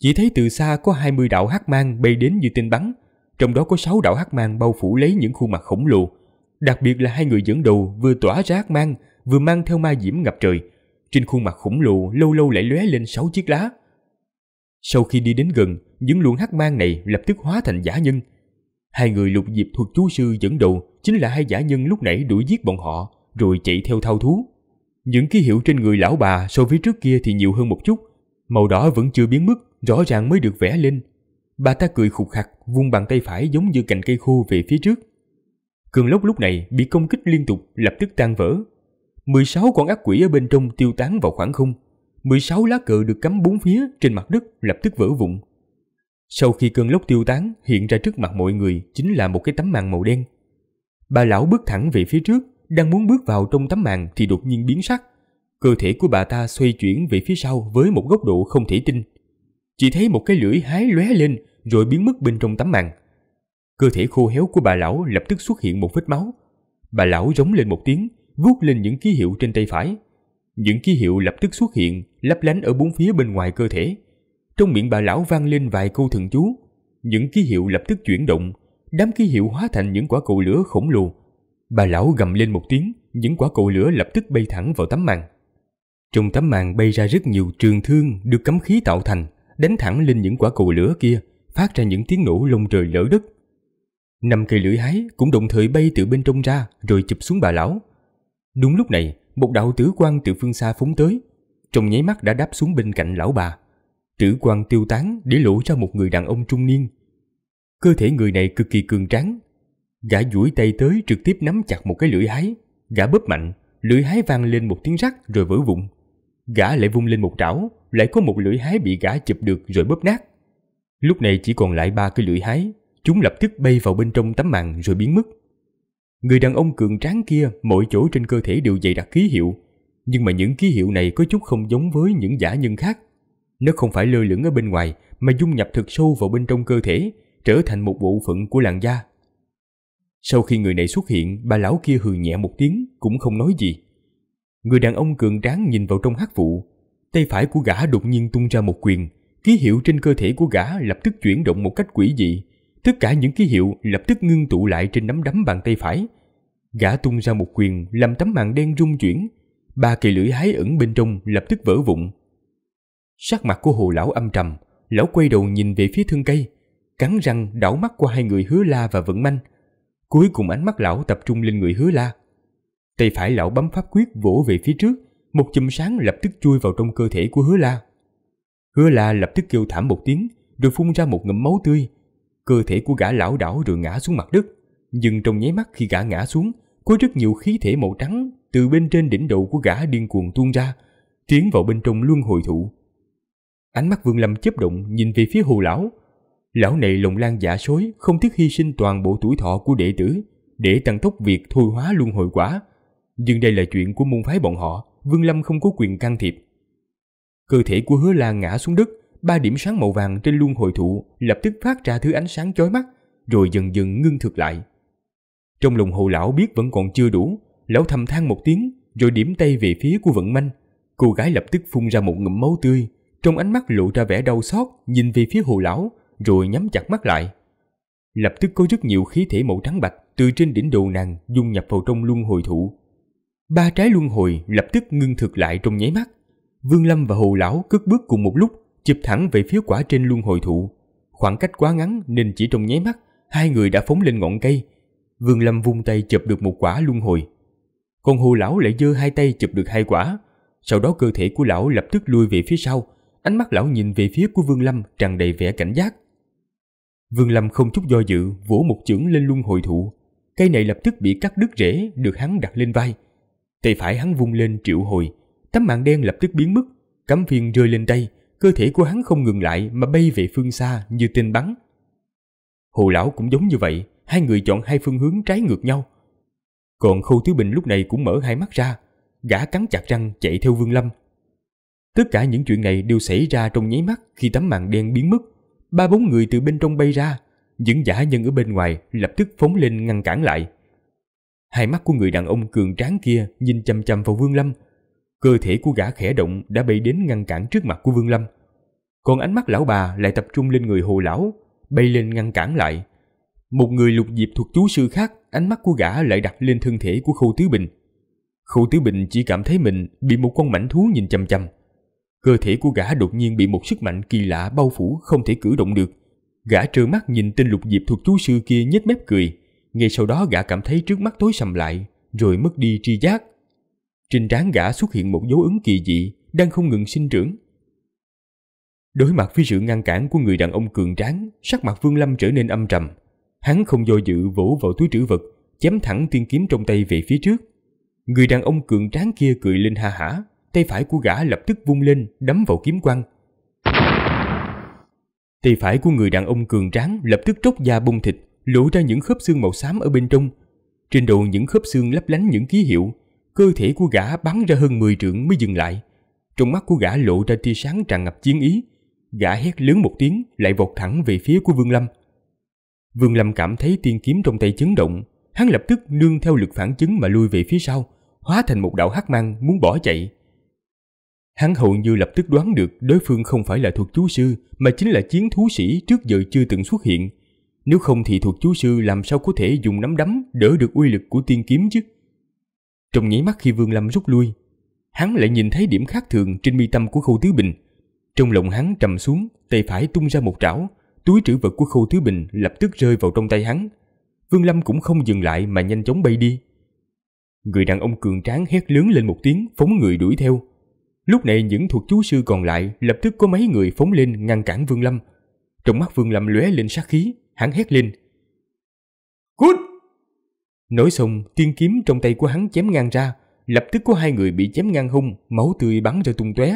Chỉ thấy từ xa có 20 đạo hắc mang bay đến như tên bắn, trong đó có 6 đạo hắc mang bao phủ lấy những khuôn mặt khổng lồ, đặc biệt là hai người dẫn đầu vừa tỏa ra hắc mang, vừa mang theo ma diễm ngập trời, trên khuôn mặt khủng lù lâu lâu lại lóe lên sáu chiếc lá. Sau khi đi đến gần, những luồng hắc mang này lập tức hóa thành giả nhân. Hai người lục diệp thuộc chú sư dẫn đầu chính là hai giả nhân lúc nãy đuổi giết bọn họ rồi chạy theo thao thú. Những ký hiệu trên người lão bà so với trước kia thì nhiều hơn một chút, màu đỏ vẫn chưa biến mất, rõ ràng mới được vẽ lên. Bà ta cười khục khặc, vung bàn tay phải giống như cành cây khô về phía trước. Cường lốc lúc này bị công kích liên tục lập tức tan vỡ, 16 con ác quỷ ở bên trong tiêu tán vào khoảng không. 16 lá cờ được cắm bốn phía trên mặt đất lập tức vỡ vụn. Sau khi cơn lốc tiêu tán, hiện ra trước mặt mọi người chính là một cái tấm màn màu đen. Bà lão bước thẳng về phía trước, đang muốn bước vào trong tấm màn thì đột nhiên biến sắc. Cơ thể của bà ta xoay chuyển về phía sau với một góc độ không thể tin. Chỉ thấy một cái lưỡi hái lóe lên rồi biến mất bên trong tấm màn. Cơ thể khô héo của bà lão lập tức xuất hiện một vết máu. Bà lão giống lên một tiếng, vuốt lên những ký hiệu trên tay phải. Những ký hiệu lập tức xuất hiện, lấp lánh ở bốn phía bên ngoài cơ thể. Trong miệng bà lão vang lên vài câu thần chú. Những ký hiệu lập tức chuyển động, đám ký hiệu hóa thành những quả cầu lửa khổng lồ. Bà lão gầm lên một tiếng, những quả cầu lửa lập tức bay thẳng vào tấm màn. Trong tấm màn bay ra rất nhiều trường thương được cấm khí tạo thành, đánh thẳng lên những quả cầu lửa kia, phát ra những tiếng nổ lông trời lỡ đất. Năm cây lưỡi hái cũng đồng thời bay từ bên trong ra rồi chụp xuống bà lão. Đúng lúc này, một đạo tử quan từ phương xa phóng tới, trong nháy mắt đã đáp xuống bên cạnh lão bà. Tử quan tiêu tán để lộ ra một người đàn ông trung niên. Cơ thể người này cực kỳ cường tráng, gã duỗi tay tới trực tiếp nắm chặt một cái lưỡi hái, gã bóp mạnh, lưỡi hái vang lên một tiếng rắc rồi vỡ vụn. Gã lại vung lên một trảo, lại có một lưỡi hái bị gã chụp được rồi bóp nát. Lúc này chỉ còn lại ba cái lưỡi hái, chúng lập tức bay vào bên trong tấm màn rồi biến mất. Người đàn ông cường tráng kia mỗi chỗ trên cơ thể đều dày đặc ký hiệu, nhưng mà những ký hiệu này có chút không giống với những giả nhân khác. Nó không phải lơ lửng ở bên ngoài mà dung nhập thực sâu vào bên trong cơ thể, trở thành một bộ phận của làn da. Sau khi người này xuất hiện, bà lão kia hừ nhẹ một tiếng, cũng không nói gì. Người đàn ông cường tráng nhìn vào trong hắc vụ, tay phải của gã đột nhiên tung ra một quyền, ký hiệu trên cơ thể của gã lập tức chuyển động một cách quỷ dị, Tất cả những ký hiệu lập tức ngưng tụ lại trên nắm đấm bàn tay phải. Gã tung ra một quyền làm tấm màn đen rung chuyển. Ba kỳ lưỡi hái ẩn bên trong lập tức vỡ vụn. Sắc mặt của hồ lão âm trầm, lão quay đầu nhìn về phía thân cây, cắn răng đảo mắt qua hai người hứa la và vận manh. Cuối cùng ánh mắt lão tập trung lên người hứa la. Tay phải lão bấm pháp quyết vỗ về phía trước, một chùm sáng lập tức chui vào trong cơ thể của hứa la. Hứa la lập tức kêu thảm một tiếng, rồi phun ra một ngụm máu tươi, cơ thể của gã lão đảo rồi ngã xuống mặt đất. Nhưng trong nháy mắt khi gã ngã xuống, có rất nhiều khí thể màu trắng từ bên trên đỉnh đầu của gã điên cuồng tuôn ra, tiến vào bên trong luân hồi thụ. Ánh mắt Vương Lâm chớp động nhìn về phía Hồ lão. Lão này lồng lan giả sối, không tiếc hy sinh toàn bộ tuổi thọ của đệ tử để tăng tốc việc thôi hóa luân hồi quả. Nhưng đây là chuyện của môn phái bọn họ, Vương Lâm không có quyền can thiệp. Cơ thể của Hứa Lan ngã xuống đất, ba điểm sáng màu vàng trên luân hồi thụ lập tức phát ra thứ ánh sáng chói mắt, rồi dần dần ngưng thực lại. Trong lòng hồ lão biết vẫn còn chưa đủ, lão thầm than một tiếng, rồi điểm tay về phía của vận manh. Cô gái lập tức phun ra một ngụm máu tươi, trong ánh mắt lộ ra vẻ đau xót, nhìn về phía hồ lão, rồi nhắm chặt mắt lại. Lập tức có rất nhiều khí thể màu trắng bạch từ trên đỉnh đầu nàng dung nhập vào trong luân hồi thụ. Ba trái luân hồi lập tức ngưng thực lại trong nháy mắt. Vương Lâm và Hồ Lão cất bước cùng một lúc chụp thẳng về phía quả trên luân hồi thụ. Khoảng cách quá ngắn nên chỉ trong nháy mắt, hai người đã phóng lên ngọn cây. Vương Lâm vung tay chụp được một quả luân hồi. Còn hồ lão lại giơ hai tay chụp được hai quả. Sau đó cơ thể của lão lập tức lui về phía sau, ánh mắt lão nhìn về phía của Vương Lâm tràn đầy vẻ cảnh giác. Vương Lâm không chút do dự vỗ một chưởng lên luân hồi thụ. Cây này lập tức bị cắt đứt rễ được hắn đặt lên vai. Tay phải hắn vung lên triệu hồi, tấm mạng đen lập tức biến mất, cắm phiền rơi lên tay, cơ thể của hắn không ngừng lại mà bay về phương xa như tên bắn. Hồ lão cũng giống như vậy, hai người chọn hai phương hướng trái ngược nhau. Còn Khâu Thứ Bình lúc này cũng mở hai mắt ra, gã cắn chặt răng chạy theo Vương Lâm. Tất cả những chuyện này đều xảy ra trong nháy mắt khi tấm màn đen biến mất. Ba bốn người từ bên trong bay ra, những giả nhân ở bên ngoài lập tức phóng lên ngăn cản lại. Hai mắt của người đàn ông cường tráng kia nhìn chăm chăm vào Vương Lâm. Cơ thể của gã khẽ động đã bay đến ngăn cản trước mặt của Vương Lâm. Còn ánh mắt lão bà lại tập trung lên người hồ lão, bay lên ngăn cản lại. Một người lục diệp thuộc chú sư khác, ánh mắt của gã lại đặt lên thân thể của Khâu Tứ Bình. Khâu Tứ Bình chỉ cảm thấy mình bị một con mảnh thú nhìn chằm chằm. Cơ thể của gã đột nhiên bị một sức mạnh kỳ lạ bao phủ không thể cử động được. Gã trơ mắt nhìn tên lục diệp thuộc chú sư kia nhếch mép cười. Ngay sau đó gã cảm thấy trước mắt tối sầm lại, rồi mất đi tri giác. Trên trán gã xuất hiện một dấu ấn kỳ dị, đang không ngừng sinh trưởng. Đối mặt với sự ngăn cản của người đàn ông cường tráng, sắc mặt Vương Lâm trở nên âm trầm. Hắn không do dự vỗ vào túi trữ vật, chém thẳng tiên kiếm trong tay về phía trước. Người đàn ông cường tráng kia cười lên ha hả, tay phải của gã lập tức vung lên, đấm vào kiếm quang. Tay phải của người đàn ông cường tráng lập tức tróc da bung thịt, lộ ra những khớp xương màu xám ở bên trong. Trên đầu những khớp xương lấp lánh những ký hiệu, cơ thể của gã bắn ra hơn 10 trượng mới dừng lại. Trong mắt của gã lộ ra tia sáng tràn ngập chiến ý, gã hét lớn một tiếng lại vọt thẳng về phía của Vương Lâm. Vương Lâm cảm thấy tiên kiếm trong tay chấn động, hắn lập tức nương theo lực phản chứng mà lui về phía sau, hóa thành một đạo hắc mang muốn bỏ chạy. Hắn hầu như lập tức đoán được đối phương không phải là thuộc chú sư mà chính là chiến thú sĩ trước giờ chưa từng xuất hiện. Nếu không thì thuộc chú sư làm sao có thể dùng nắm đấm đỡ được uy lực của tiên kiếm chứ. Trong nháy mắt khi Vương Lâm rút lui, hắn lại nhìn thấy điểm khác thường trên mi tâm của Khâu Tứ Bình. Trong lòng hắn trầm xuống, tay phải tung ra một trảo, túi trữ vật của Khâu Thứ Bình lập tức rơi vào trong tay hắn. Vương Lâm cũng không dừng lại mà nhanh chóng bay đi. Người đàn ông cường tráng hét lớn lên một tiếng, phóng người đuổi theo. Lúc này những thuộc chú sư còn lại lập tức có mấy người phóng lên ngăn cản Vương Lâm. Trong mắt Vương Lâm lóe lên sát khí, hắn hét lên. Cút! Nói xong, tiên kiếm trong tay của hắn chém ngang ra, lập tức có hai người bị chém ngang hông, máu tươi bắn ra tung tóe.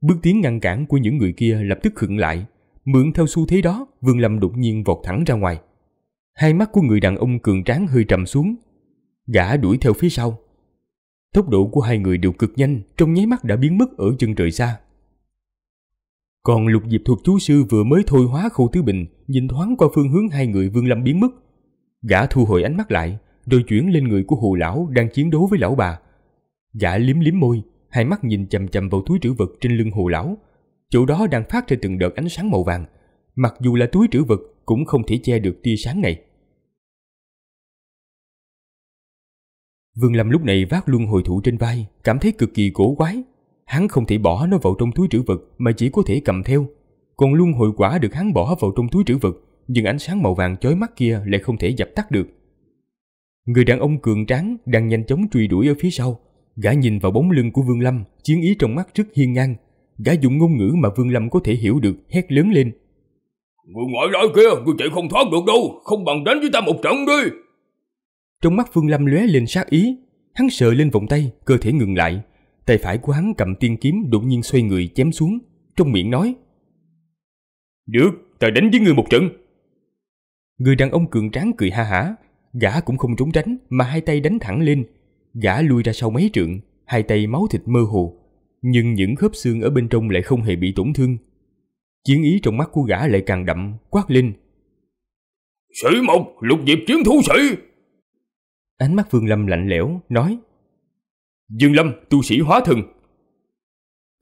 Bước tiến ngăn cản của những người kia lập tức khựng lại. Mượn theo xu thế đó, Vương Lâm đột nhiên vọt thẳng ra ngoài. Hai mắt của người đàn ông cường tráng hơi trầm xuống. Gã đuổi theo phía sau. Tốc độ của hai người đều cực nhanh, trong nháy mắt đã biến mất ở chân trời xa. Còn lục diệp thuật chú sư vừa mới thôi hóa khu tứ bình, nhìn thoáng qua phương hướng hai người Vương Lâm biến mất. Gã thu hồi ánh mắt lại, rồi chuyển lên người của hồ lão đang chiến đấu với lão bà. Gã liếm liếm môi, hai mắt nhìn chầm chầm vào túi trữ vật trên lưng hồ lão. Chỗ đó đang phát ra từng đợt ánh sáng màu vàng, mặc dù là túi trữ vật cũng không thể che được tia sáng này. Vương Lâm lúc này vác luân hồi thủ trên vai, cảm thấy cực kỳ cổ quái. Hắn không thể bỏ nó vào trong túi trữ vật mà chỉ có thể cầm theo. Còn luân hồi quả được hắn bỏ vào trong túi trữ vật, nhưng ánh sáng màu vàng chói mắt kia lại không thể dập tắt được. Người đàn ông cường tráng đang nhanh chóng truy đuổi ở phía sau, Gã nhìn vào bóng lưng của Vương Lâm, chiến ý trong mắt rất hiên ngang. Gã dùng ngôn ngữ mà Vương Lâm có thể hiểu được, hét lớn lên. Người ngoại lại kia, người chạy không thoát được đâu, không bằng đánh với ta một trận đi. Trong mắt Vương Lâm lóe lên sát ý, hắn sợ lên vòng tay, cơ thể ngừng lại. Tay phải của hắn cầm tiên kiếm đột nhiên xoay người chém xuống, trong miệng nói. Được, ta đánh với người một trận. Người đàn ông cường tráng cười ha hả, gã cũng không trốn tránh mà hai tay đánh thẳng lên, gã lui ra sau mấy trượng, hai tay máu thịt mơ hồ, nhưng những khớp xương ở bên trong lại không hề bị tổn thương. Chiến ý trong mắt của gã lại càng đậm, quát lên. Sĩ Mộc, lục diệp chiến thú sĩ! Ánh mắt Vương Lâm lạnh lẽo, nói. Dương Lâm, tu sĩ hóa thần.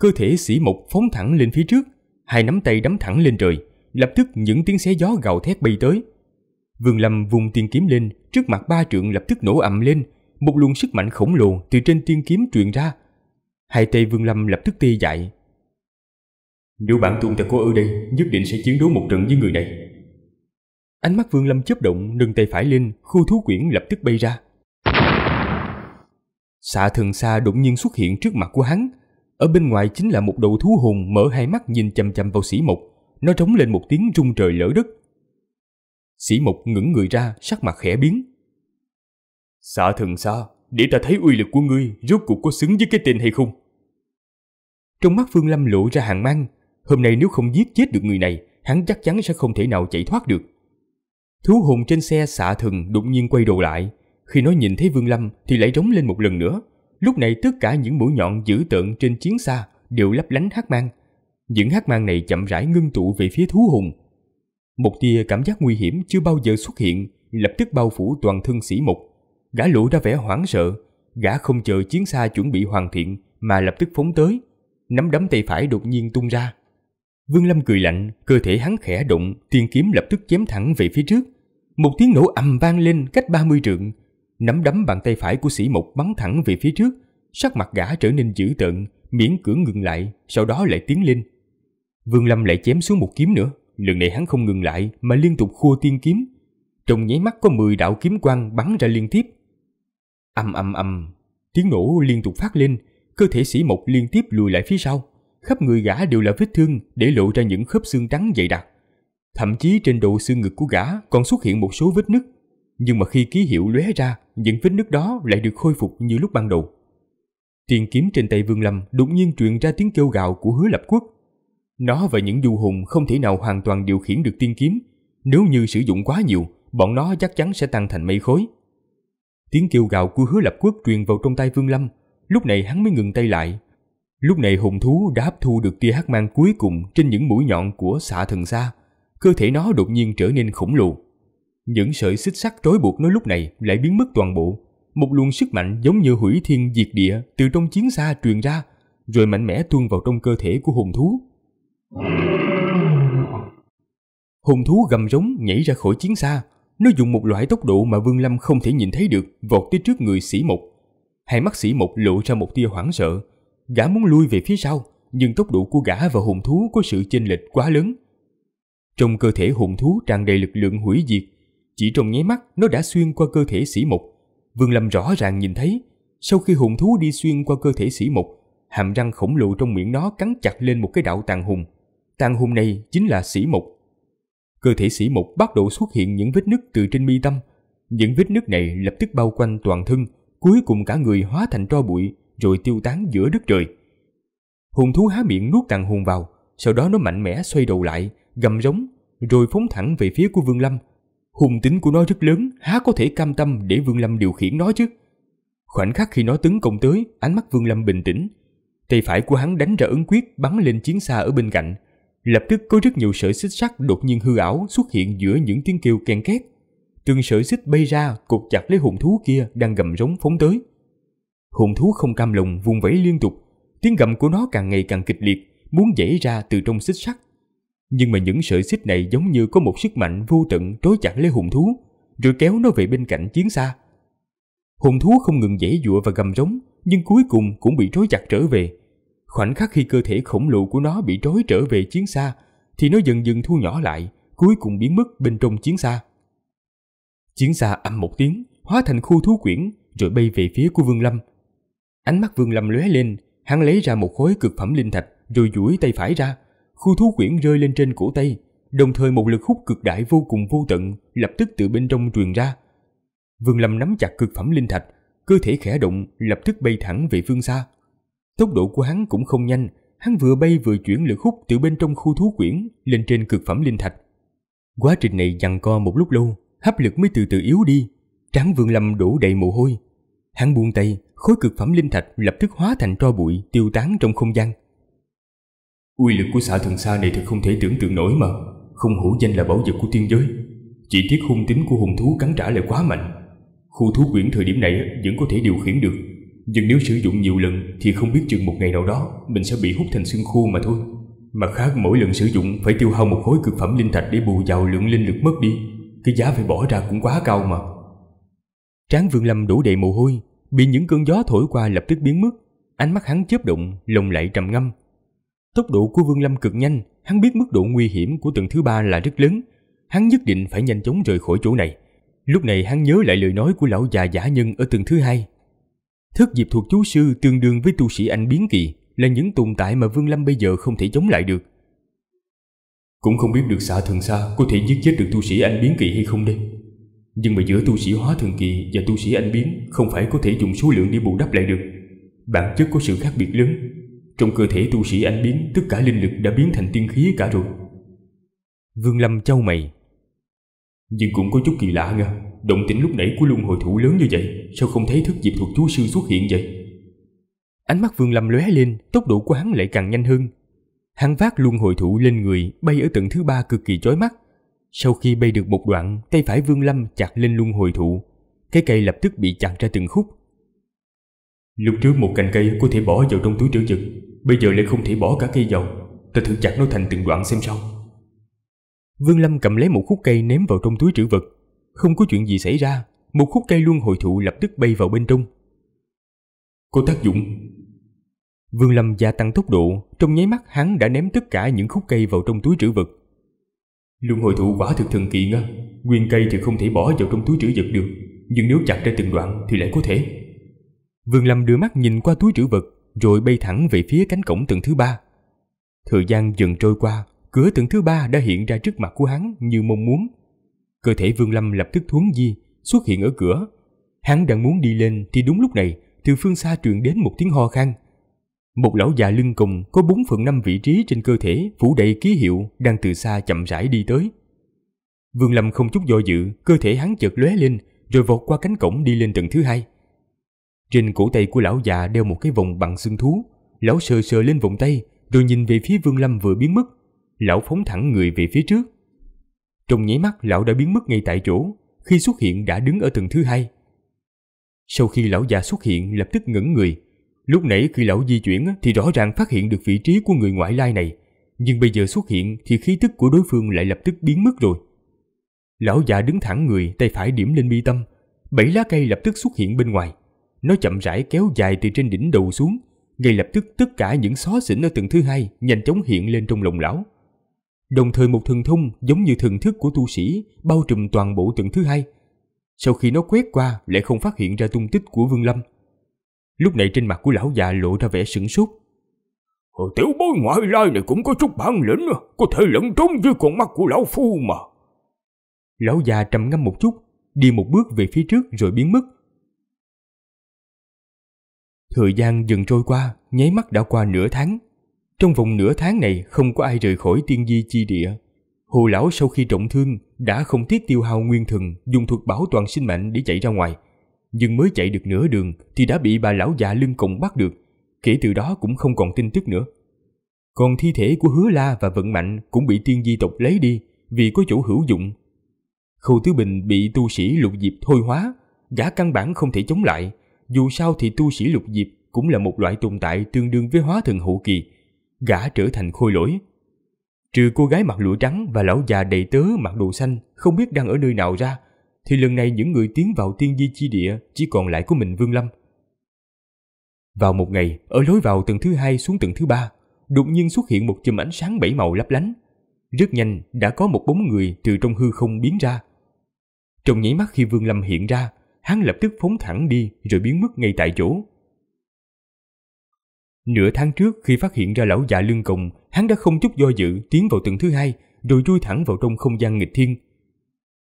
Cơ thể sĩ Mộc phóng thẳng lên phía trước, hai nắm tay đấm thẳng lên trời, lập tức những tiếng xé gió gào thét bay tới. Vương Lâm vùng tiên kiếm lên, trước mặt ba trượng lập tức nổ ầm lên, một luồng sức mạnh khổng lồ từ trên tiên kiếm truyền ra. Hai tay Vương Lâm lập tức tê dại. Nếu bản tôn ta có ở đây, nhất định sẽ chiến đấu một trận với người này. Ánh mắt Vương Lâm chớp động, nâng tay phải lên, khu thú quyển lập tức bay ra. Xạ thần xa đột nhiên xuất hiện trước mặt của hắn. Ở bên ngoài chính là một đầu thú hùng mở hai mắt nhìn chằm chằm vào sĩ mộc. Nó trống lên một tiếng rung trời lỡ đất. Sĩ mộc ngẩng người ra, sắc mặt khẽ biến, Xạ thần xa, để ta thấy uy lực của ngươi rốt cuộc có xứng với cái tên hay không. Trong mắt Phương Lâm lộ ra hàng mang, hôm nay nếu không giết chết được người này, hắn chắc chắn sẽ không thể nào chạy thoát được. Thú hồn trên xe xạ thần đột nhiên quay đầu lại, khi nó nhìn thấy Vương Lâm thì lại rống lên một lần nữa. Lúc này tất cả những mũi nhọn dữ tợn trên chiến xa đều lấp lánh hát mang. Những hát mang này chậm rãi ngưng tụ về phía thú hùng. Một tia cảm giác nguy hiểm chưa bao giờ xuất hiện, lập tức bao phủ toàn thân sĩ mục. Gã lũ ra vẻ hoảng sợ, gã không chờ chiến xa chuẩn bị hoàn thiện mà lập tức phóng tới, nắm đấm tay phải đột nhiên tung ra. Vương Lâm cười lạnh, cơ thể hắn khẽ động, tiên kiếm lập tức chém thẳng về phía trước. Một tiếng nổ ầm vang lên cách 30 trượng, nắm đấm bàn tay phải của sĩ mục bắn thẳng về phía trước, sắc mặt gã trở nên dữ tợn, miễn cưỡng ngừng lại, sau đó lại tiến lên. Vương Lâm lại chém xuống một kiếm nữa, lần này hắn không ngừng lại mà liên tục khua tiên kiếm. Trong nháy mắt có 10 đạo kiếm quang bắn ra liên tiếp, Âm âm âm, tiếng nổ liên tục phát lên, cơ thể sĩ mộc liên tiếp lùi lại phía sau. Khắp người gã đều là vết thương để lộ ra những khớp xương trắng dày đặc. Thậm chí trên độ xương ngực của gã còn xuất hiện một số vết nứt. Nhưng mà khi ký hiệu lóe ra, những vết nứt đó lại được khôi phục như lúc ban đầu. Tiền kiếm trên tay Vương Lâm đột nhiên truyền ra tiếng kêu gào của hứa lập quốc. Nó và những du hùng không thể nào hoàn toàn điều khiển được tiên kiếm. Nếu như sử dụng quá nhiều, bọn nó chắc chắn sẽ tăng thành mây khối. Tiếng kêu gào của hứa lập quốc truyền vào trong tay Vương Lâm, lúc này hắn mới ngừng tay lại. Lúc này hùng thú đã hấp thu được tia hắc mang cuối cùng trên những mũi nhọn của xạ thần xa, cơ thể nó đột nhiên trở nên khổng lồ. Những sợi xích sắt trói buộc nó lúc này lại biến mất toàn bộ, một luồng sức mạnh giống như hủy thiên diệt địa từ trong chiến xa truyền ra, rồi mạnh mẽ tuôn vào trong cơ thể của hùng thú. Hùng thú gầm rống nhảy ra khỏi chiến xa, nó dùng một loại tốc độ mà Vương Lâm không thể nhìn thấy được vọt tới trước người sĩ mục. Hai mắt sĩ mục lộ ra một tia hoảng sợ. Gã muốn lui về phía sau, nhưng tốc độ của gã và hùng thú có sự chênh lệch quá lớn. Trong cơ thể hùng thú tràn đầy lực lượng hủy diệt. Chỉ trong nháy mắt nó đã xuyên qua cơ thể sĩ mục. Vương Lâm rõ ràng nhìn thấy, sau khi hùng thú đi xuyên qua cơ thể sĩ mục, hàm răng khổng lồ trong miệng nó cắn chặt lên một cái đạo tàn hùng. Tàn hùng này chính là sĩ mục cơ thể sĩ mục bắt đầu xuất hiện những vết nứt từ trên mi tâm. Những vết nứt này lập tức bao quanh toàn thân, cuối cùng cả người hóa thành tro bụi rồi tiêu tán giữa đất trời. Hùng thú há miệng nuốt tàn hồn vào, sau đó nó mạnh mẽ xoay đầu lại, gầm rống, rồi phóng thẳng về phía của Vương Lâm. Hùng tính của nó rất lớn, há có thể cam tâm để Vương Lâm điều khiển nó chứ. Khoảnh khắc khi nó tấn công tới, ánh mắt Vương Lâm bình tĩnh. Tay phải của hắn đánh ra ứng quyết bắn lên chiến xa ở bên cạnh, Lập tức có rất nhiều sợi xích sắt đột nhiên hư ảo xuất hiện giữa những tiếng kêu ken két. Từng sợi xích bay ra cột chặt lấy hồn thú kia đang gầm rống phóng tới. Hồn thú không cam lòng vùng vẫy liên tục, tiếng gầm của nó càng ngày càng kịch liệt, muốn dãy ra từ trong xích sắt. Nhưng mà những sợi xích này giống như có một sức mạnh vô tận trói chặt lấy hồn thú, rồi kéo nó về bên cạnh chiến xa. Hồn thú không ngừng dãy dụa và gầm rống, nhưng cuối cùng cũng bị trói chặt trở về, Khoảnh khắc khi cơ thể khổng lồ của nó bị trói trở về chiến xa, thì nó dần dần thu nhỏ lại, cuối cùng biến mất bên trong chiến xa. Chiến xa ầm một tiếng, hóa thành khu thú quyển, rồi bay về phía của Vương Lâm. Ánh mắt Vương Lâm lóe lên, hắn lấy ra một khối cực phẩm linh thạch, rồi duỗi tay phải ra. Khu thú quyển rơi lên trên cổ tay, đồng thời một lực hút cực đại vô cùng vô tận lập tức từ bên trong truyền ra. Vương Lâm nắm chặt cực phẩm linh thạch, cơ thể khẽ động, lập tức bay thẳng về phương xa. Tốc độ của hắn cũng không nhanh, hắn vừa bay vừa chuyển lực hút từ bên trong khu thú quyển lên trên cực phẩm linh thạch. Quá trình này dằn co một lúc lâu, hấp lực mới từ từ yếu đi, trán Vương Lâm đổ đầy mồ hôi. Hắn buông tay, khối cực phẩm linh thạch lập tức hóa thành tro bụi tiêu tán trong không gian. Uy lực của xã thần xa này thật không thể tưởng tượng nổi mà, không hữu danh là bảo vật của tiên giới. Chỉ tiếc hung tính của hùng thú cắn trả lại quá mạnh. Khu thú quyển thời điểm này vẫn có thể điều khiển được, nhưng nếu sử dụng nhiều lần thì không biết chừng một ngày nào đó mình sẽ bị hút thành xương khô mà thôi. mà khác mỗi lần sử dụng phải tiêu hao một khối cực phẩm linh thạch để bù vào lượng linh lực mất đi, cái giá phải bỏ ra cũng quá cao mà. Tráng Vương Lâm đổ đầy mồ hôi, bị những cơn gió thổi qua lập tức biến mất, ánh mắt hắn chớp động, lồng lại trầm ngâm. Tốc độ của Vương Lâm cực nhanh, hắn biết mức độ nguy hiểm của tầng thứ ba là rất lớn, hắn nhất định phải nhanh chóng rời khỏi chỗ này. Lúc này hắn nhớ lại lời nói của lão già giả nhân ở tầng thứ hai, Thất diệp thuộc chú sư tương đương với tu sĩ anh biến kỳ là những tồn tại mà Vương Lâm bây giờ không thể chống lại được. Cũng không biết được xạ thần xa có thể giết chết được tu sĩ anh biến kỳ hay không đây. Nhưng mà giữa tu sĩ hóa thần kỳ và tu sĩ anh biến không phải có thể dùng số lượng đi bù đắp lại được. Bản chất có sự khác biệt lớn. Trong cơ thể tu sĩ anh biến tất cả linh lực đã biến thành tiên khí cả rồi. Vương Lâm châu mày nhưng cũng có chút kỳ lạ kìa Động tĩnh lúc nãy của luân hồi thủ lớn như vậy Sao không thấy thức diệp thuộc chú sư xuất hiện vậy Ánh mắt Vương Lâm lóe lên Tốc độ của hắn lại càng nhanh hơn Hắn vác luân hồi thủ lên người Bay ở tận thứ ba cực kỳ chói mắt Sau khi bay được một đoạn Tay phải Vương Lâm chặt lên luân hồi thụ Cái cây lập tức bị chặt ra từng khúc Lúc trước một cành cây có thể bỏ vào trong túi trữ vật Bây giờ lại không thể bỏ cả cây vào Ta thử chặt nó thành từng đoạn xem sao Vương Lâm cầm lấy một khúc cây ném vào trong túi trữ vật. Không có chuyện gì xảy ra, một khúc cây luôn hồi thụ lập tức bay vào bên trong. Có tác dụng. Vương Lâm gia tăng tốc độ, trong nháy mắt hắn đã ném tất cả những khúc cây vào trong túi trữ vật. Luân hồi thụ quả thực thần kỳ á, nguyên cây thì không thể bỏ vào trong túi trữ vật được, nhưng nếu chặt ra từng đoạn thì lại có thể. Vương Lâm đưa mắt nhìn qua túi trữ vật, rồi bay thẳng về phía cánh cổng tầng thứ ba. Thời gian dần trôi qua, cửa tầng thứ ba đã hiện ra trước mặt của hắn như mong muốn. Cơ thể Vương Lâm lập tức thuấn di, xuất hiện ở cửa. Hắn đang muốn đi lên thì đúng lúc này, từ phương xa truyền đến một tiếng ho khan. Một lão già lưng cùng có bốn phần năm vị trí trên cơ thể phủ đầy ký hiệu đang từ xa chậm rãi đi tới. Vương Lâm không chút do dự, cơ thể hắn chợt lóe lên rồi vọt qua cánh cổng đi lên tầng thứ hai. Trên cổ tay của lão già đeo một cái vòng bằng xương thú, lão sờ sờ lên vòng tay rồi nhìn về phía Vương Lâm vừa biến mất lão phóng thẳng người về phía trước. Trong nháy mắt lão đã biến mất ngay tại chỗ, khi xuất hiện đã đứng ở tầng thứ hai. Sau khi lão già xuất hiện lập tức ngẩn người. Lúc nãy khi lão di chuyển thì rõ ràng phát hiện được vị trí của người ngoại lai này, nhưng bây giờ xuất hiện thì khí tức của đối phương lại lập tức biến mất rồi. Lão già đứng thẳng người, tay phải điểm lên mi tâm, bảy lá cây lập tức xuất hiện bên ngoài. Nó chậm rãi kéo dài từ trên đỉnh đầu xuống, ngay lập tức tất cả những xó xỉnh ở tầng thứ hai nhanh chóng hiện lên trong lòng lão. Đồng thời một thần thông giống như thần thức của tu sĩ bao trùm toàn bộ tầng thứ hai. Sau khi nó quét qua lại không phát hiện ra tung tích của Vương Lâm. Lúc này trên mặt của lão già lộ ra vẻ sửng sốt. Hồi ờ, tiểu bối ngoại lai này cũng có chút bản lĩnh, có thể lẫn trốn dưới con mắt của lão phu mà. Lão già trầm ngâm một chút, đi một bước về phía trước rồi biến mất. Thời gian dần trôi qua, nháy mắt đã qua nửa tháng. Trong vòng nửa tháng này không có ai rời khỏi tiên di chi địa. Hồ lão sau khi trọng thương đã không tiếc tiêu hao nguyên thần dùng thuật bảo toàn sinh mệnh để chạy ra ngoài. Nhưng mới chạy được nửa đường thì đã bị bà lão già lưng còng bắt được. Kể từ đó cũng không còn tin tức nữa. Còn thi thể của Hứa La và Vận Mạnh cũng bị tiên di tộc lấy đi vì có chỗ hữu dụng. Khâu Tứ Bình bị tu sĩ lục diệp thôi hóa, giả căn bản không thể chống lại. Dù sao thì tu sĩ lục diệp cũng là một loại tồn tại tương đương với hóa thần hậu kỳ, gã trở thành khôi lỗi. Trừ cô gái mặc lụa trắng và lão già đầy tớ mặc đồ xanh không biết đang ở nơi nào ra, thì lần này những người tiến vào tiên di chi địa chỉ còn lại của mình Vương Lâm. Vào một ngày, ở lối vào tầng thứ hai xuống tầng thứ ba, đột nhiên xuất hiện một chùm ánh sáng bảy màu lấp lánh. Rất nhanh đã có một bóng người từ trong hư không biến ra. Trong nháy mắt khi Vương Lâm hiện ra, hắn lập tức phóng thẳng đi rồi biến mất ngay tại chỗ. Nửa tháng trước khi phát hiện ra lão già lưng còng, hắn đã không chút do dự tiến vào tầng thứ hai rồi chui thẳng vào trong không gian nghịch thiên.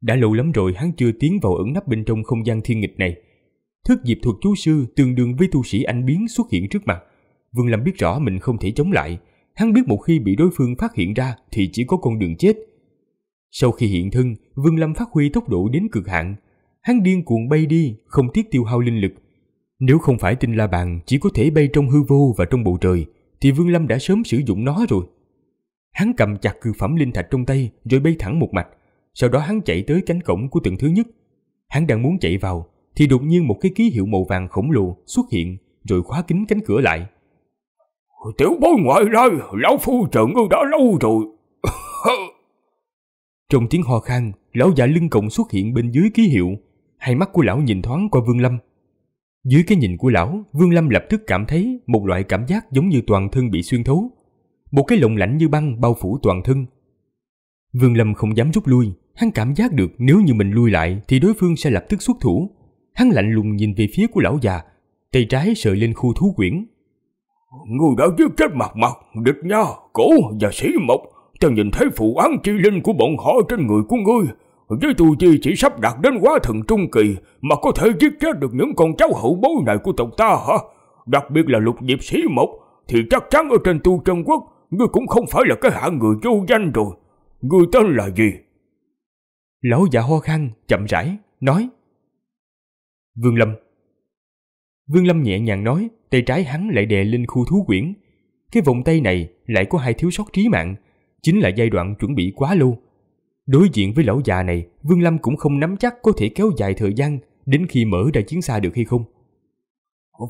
Đã lâu lắm rồi hắn chưa tiến vào ẩn nấp bên trong không gian thiên nghịch này. Thức diệp thuật chú sư tương đương với tu sĩ anh biến xuất hiện trước mặt. Vương Lâm biết rõ mình không thể chống lại, hắn biết một khi bị đối phương phát hiện ra thì chỉ có con đường chết. Sau khi hiện thân, Vương Lâm phát huy tốc độ đến cực hạn, hắn điên cuồng bay đi, không tiếc tiêu hao linh lực, nếu không phải tinh la bàn chỉ có thể bay trong hư vô và trong bầu trời, thì Vương Lâm đã sớm sử dụng nó rồi. Hắn cầm chặt cư phẩm linh thạch trong tay rồi bay thẳng một mạch, sau đó hắn chạy tới cánh cổng của tầng thứ nhất. Hắn đang muốn chạy vào thì đột nhiên một cái ký hiệu màu vàng khổng lồ xuất hiện rồi khóa kín cánh cửa lại. Tiểu bối ngoại lai, lão phu trợn ngươi đã lâu rồi. trong tiếng ho khan, lão già lưng cộng xuất hiện bên dưới ký hiệu, hai mắt của lão nhìn thoáng qua Vương Lâm dưới cái nhìn của lão, Vương Lâm lập tức cảm thấy một loại cảm giác giống như toàn thân bị xuyên thấu. Một cái lồng lạnh như băng bao phủ toàn thân. Vương Lâm không dám rút lui, hắn cảm giác được nếu như mình lui lại thì đối phương sẽ lập tức xuất thủ. Hắn lạnh lùng nhìn về phía của lão già, tay trái sợi lên khu thú quyển. Người đã giết chết mặt mặt, địch nha, cổ và sĩ mộc. Ta nhìn thấy phụ án chi linh của bọn họ trên người của ngươi với tu chi chỉ sắp đạt đến quá thần trung kỳ mà có thể giết chết được những con cháu hậu bối này của tộc ta hả? Đặc biệt là lục diệp sĩ một thì chắc chắn ở trên tu chân quốc ngươi cũng không phải là cái hạng người vô danh rồi. Ngươi tên là gì? Lão già ho khăn, chậm rãi, nói. Vương Lâm Vương Lâm nhẹ nhàng nói, tay trái hắn lại đè lên khu thú quyển. Cái vòng tay này lại có hai thiếu sót trí mạng, chính là giai đoạn chuẩn bị quá lâu Đối diện với lão già này, Vương Lâm cũng không nắm chắc có thể kéo dài thời gian đến khi mở ra chiến xa được hay không.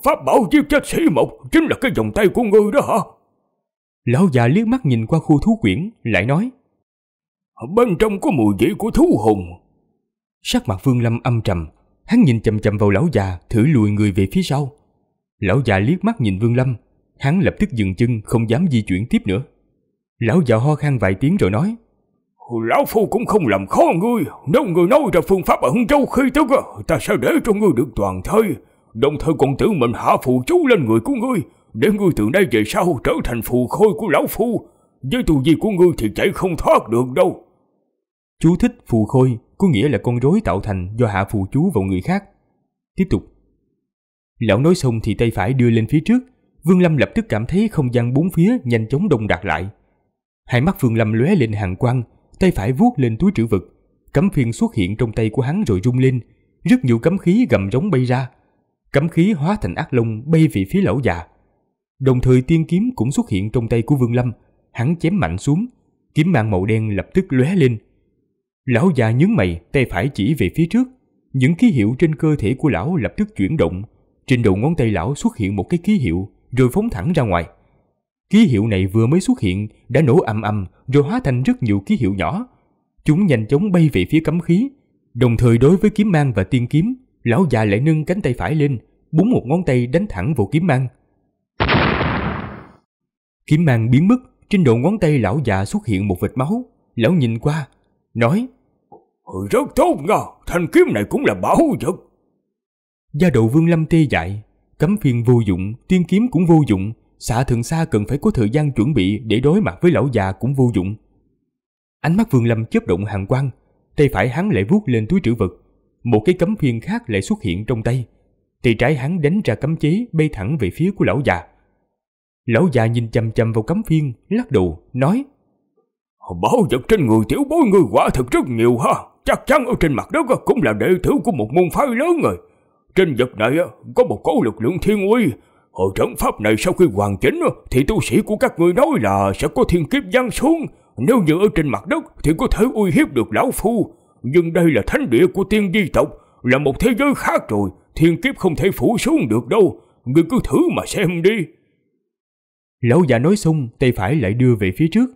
Pháp bảo giết chết sĩ mộc chính là cái vòng tay của ngươi đó hả? Lão già liếc mắt nhìn qua khu thú quyển, lại nói. Bên trong có mùi vị của thú hồn. Sắc mặt Vương Lâm âm trầm, hắn nhìn chầm chầm vào lão già, thử lùi người về phía sau. Lão già liếc mắt nhìn Vương Lâm, hắn lập tức dừng chân, không dám di chuyển tiếp nữa. Lão già ho khan vài tiếng rồi nói. Lão Phu cũng không làm khó ngươi, nếu người nói ra phương pháp ở ẩn trâu khi tức, ta sẽ để cho ngươi được toàn thây, đồng thời còn tự mình hạ phù chú lên người của ngươi, để ngươi từ nay về sau trở thành phù khôi của Lão Phu, với tu vi của ngươi thì chạy không thoát được đâu. Chú thích phù khôi có nghĩa là con rối tạo thành do hạ phù chú vào người khác. Tiếp tục. Lão nói xong thì tay phải đưa lên phía trước, Vương Lâm lập tức cảm thấy không gian bốn phía nhanh chóng đông đặc lại. Hai mắt Vương Lâm lóe lên hàng quang, tay phải vuốt lên túi trữ vật. Cấm phiên xuất hiện trong tay của hắn rồi rung lên, rất nhiều cấm khí gầm rống bay ra. Cấm khí hóa thành ác long bay về phía lão già. Đồng thời tiên kiếm cũng xuất hiện trong tay của Vương Lâm, hắn chém mạnh xuống, kiếm mang màu đen lập tức lóe lên. Lão già nhướng mày, tay phải chỉ về phía trước, những ký hiệu trên cơ thể của lão lập tức chuyển động, trên đầu ngón tay lão xuất hiện một cái ký hiệu rồi phóng thẳng ra ngoài. Ký hiệu này vừa mới xuất hiện đã nổ ầm ầm rồi hóa thành rất nhiều ký hiệu nhỏ. Chúng nhanh chóng bay về phía cấm khí. Đồng thời đối với kiếm mang và tiên kiếm, lão già lại nâng cánh tay phải lên, búng một ngón tay đánh thẳng vào kiếm mang. Kiếm mang biến mất, trên đầu ngón tay lão già xuất hiện một vệt máu. Lão nhìn qua, nói Rất tốt nha, thanh kiếm này cũng là bảo vật. Gia đầu vương lâm tê dại, cấm phiền vô dụng, tiên kiếm cũng vô dụng, Xã thường xa cần phải có thời gian chuẩn bị để đối mặt với lão già cũng vô dụng. Ánh mắt Vương Lâm chớp động hàng quang, tay phải hắn lại vuốt lên túi trữ vật, một cái cấm phiên khác lại xuất hiện trong tay. Tay trái hắn đánh ra cấm chế bay thẳng về phía của lão già. Lão già nhìn chằm chằm vào cấm phiên, lắc đầu, nói Bảo vật trên người tiểu bối người quả thật rất nhiều ha, chắc chắn ở trên mặt đất cũng là đệ tử của một môn phái lớn rồi. Trên vật này có một cỗ lực lượng thiên uy, Hồi trận pháp này sau khi hoàn chỉnh thì tu sĩ của các ngươi nói là sẽ có thiên kiếp giáng xuống. Nếu như ở trên mặt đất thì có thể uy hiếp được lão phu. Nhưng đây là thánh địa của tiên di tộc, là một thế giới khác rồi. Thiên kiếp không thể phủ xuống được đâu. Ngươi cứ thử mà xem đi. Lão già nói xong, tay phải lại đưa về phía trước.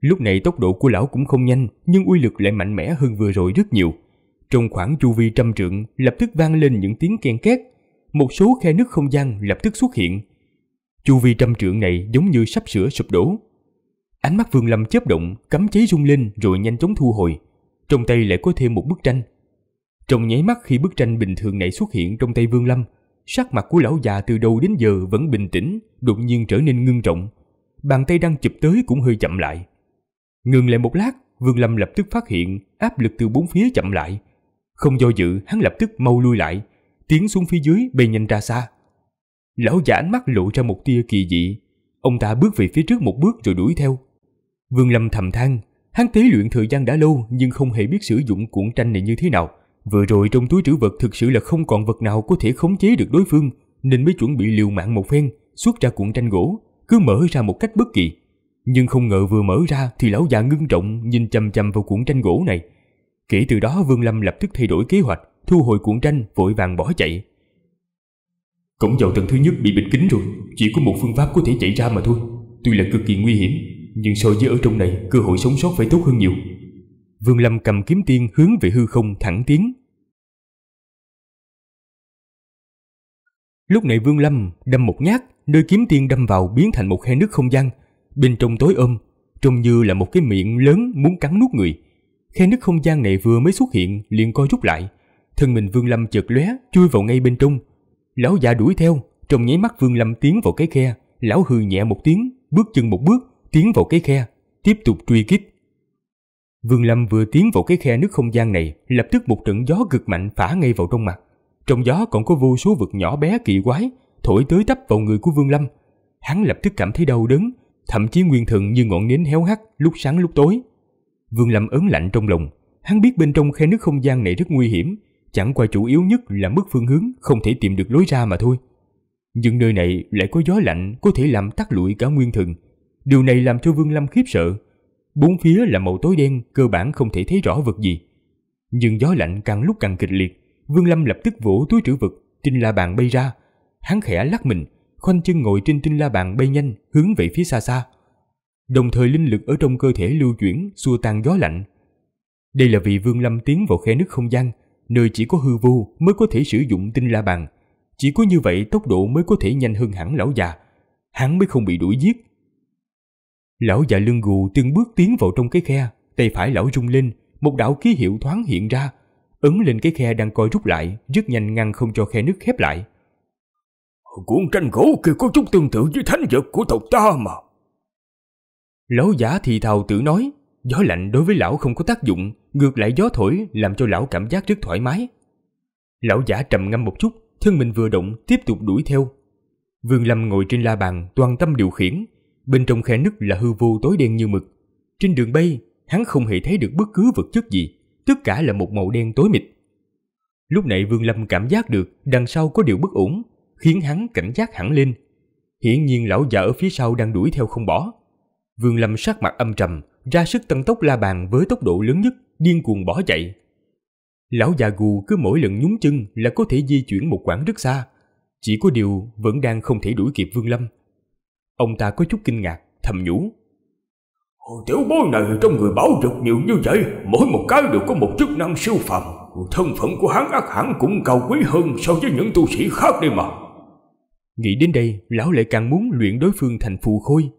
Lúc này tốc độ của lão cũng không nhanh, nhưng uy lực lại mạnh mẽ hơn vừa rồi rất nhiều. Trong khoảng chu vi trăm trượng, lập tức vang lên những tiếng ken két, một số khe nứt không gian lập tức xuất hiện. Chu vi trăm trượng này giống như sắp sửa sụp đổ. Ánh mắt Vương Lâm chớp động, cấm cháy rung lên rồi nhanh chóng thu hồi. Trong tay lại có thêm một bức tranh. Trong nháy mắt khi bức tranh bình thường này xuất hiện trong tay Vương Lâm, sắc mặt của lão già từ đầu đến giờ vẫn bình tĩnh, đột nhiên trở nên ngưng trọng. Bàn tay đang chụp tới cũng hơi chậm lại. Ngừng lại một lát, Vương Lâm lập tức phát hiện áp lực từ bốn phía chậm lại. Không do dự, hắn lập tức mau lui lại, tiến xuống phía dưới bay nhanh ra xa. Lão giả ánh mắt lộ ra một tia kỳ dị, ông ta bước về phía trước một bước rồi đuổi theo. Vương Lâm thầm than, hắn tế luyện thời gian đã lâu nhưng không hề biết sử dụng cuộn tranh này như thế nào. Vừa rồi trong túi trữ vật thực sự là không còn vật nào có thể khống chế được đối phương, nên mới chuẩn bị liều mạng một phen, xuất ra cuộn tranh gỗ, cứ mở ra một cách bất kỳ. Nhưng không ngờ vừa mở ra thì lão già ngưng trọng nhìn chầm chầm vào cuộn tranh gỗ này. Kể từ đó Vương Lâm lập tức thay đổi kế hoạch, thu hồi cuộn tranh vội vàng bỏ chạy. Cổng vào tầng thứ nhất bị bịt kín rồi, chỉ có một phương pháp có thể chạy ra mà thôi. Tuy là cực kỳ nguy hiểm, nhưng so với ở trong này, cơ hội sống sót phải tốt hơn nhiều. Vương Lâm cầm kiếm tiên hướng về hư không thẳng tiến. Lúc này Vương Lâm đâm một nhát, nơi kiếm tiên đâm vào biến thành một khe nước không gian, bên trong tối ôm, trông như là một cái miệng lớn muốn cắn nuốt người. Khe nước không gian này vừa mới xuất hiện liền co rút lại, thân mình Vương Lâm chợt lóe, chui vào ngay bên trong. Lão già đuổi theo, trong nháy mắt Vương Lâm tiến vào cái khe, lão hừ nhẹ một tiếng, bước chân một bước, tiến vào cái khe, tiếp tục truy kích. Vương Lâm vừa tiến vào cái khe nước không gian này, lập tức một trận gió cực mạnh phả ngay vào trong mặt. Trong gió còn có vô số vực nhỏ bé kỳ quái, thổi tới tấp vào người của Vương Lâm. Hắn lập tức cảm thấy đau đớn, thậm chí nguyên thần như ngọn nến héo hắt, lúc sáng lúc tối. Vương Lâm ớn lạnh trong lòng, hắn biết bên trong khe nước không gian này rất nguy hiểm, chẳng qua chủ yếu nhất là mất phương hướng không thể tìm được lối ra mà thôi. Nhưng nơi này lại có gió lạnh có thể làm tắt lụi cả nguyên thần. Điều này làm cho Vương Lâm khiếp sợ. Bốn phía là màu tối đen, cơ bản không thể thấy rõ vật gì. Nhưng gió lạnh càng lúc càng kịch liệt, Vương Lâm lập tức vỗ túi trữ vật, tinh la bàn bay ra. Hắn khẽ lắc mình, khoanh chân ngồi trên tinh la bàn bay nhanh hướng về phía xa xa. Đồng thời linh lực ở trong cơ thể lưu chuyển xua tan gió lạnh. Đây là vì Vương Lâm tiến vào khe nước không gian, nơi chỉ có hư vô mới có thể sử dụng tinh la bàn. Chỉ có như vậy tốc độ mới có thể nhanh hơn hẳn lão già. Hắn mới không bị đuổi giết. Lão già lưng gù từng bước tiến vào trong cái khe, tay phải lão rung lên, một đạo ký hiệu thoáng hiện ra, ấn lên cái khe đang coi rút lại, rất nhanh ngăn không cho khe nước khép lại. cuốn tranh gỗ kia có chút tương tự với thánh vật của tộc ta mà. Lão giả thì thào tự nói, Gió lạnh đối với lão không có tác dụng, ngược lại gió thổi làm cho lão cảm giác rất thoải mái. Lão giả trầm ngâm một chút, thân mình vừa động tiếp tục đuổi theo. Vương Lâm ngồi trên la bàn toàn tâm điều khiển, bên trong khe nứt là hư vô tối đen như mực. Trên đường bay, hắn không hề thấy được bất cứ vật chất gì, tất cả là một màu đen tối mịt. Lúc này Vương Lâm cảm giác được đằng sau có điều bất ổn, khiến hắn cảnh giác hẳn lên. Hiển nhiên lão già ở phía sau đang đuổi theo không bỏ. Vương Lâm sắc mặt âm trầm, ra sức tăng tốc la bàn với tốc độ lớn nhất, điên cuồng bỏ chạy. Lão già gù cứ mỗi lần nhúng chân là có thể di chuyển một quãng rất xa, chỉ có điều vẫn đang không thể đuổi kịp Vương Lâm. Ông ta có chút kinh ngạc, thầm nhủ. Hồ tiểu bối này trong người bảo dục nhiều như vậy, mỗi một cái đều có một chức năng siêu phàm. Thân phận của hắn ác hẳn cũng cao quý hơn so với những tu sĩ khác đi mà. Nghĩ đến đây, lão lại càng muốn luyện đối phương thành phù khôi.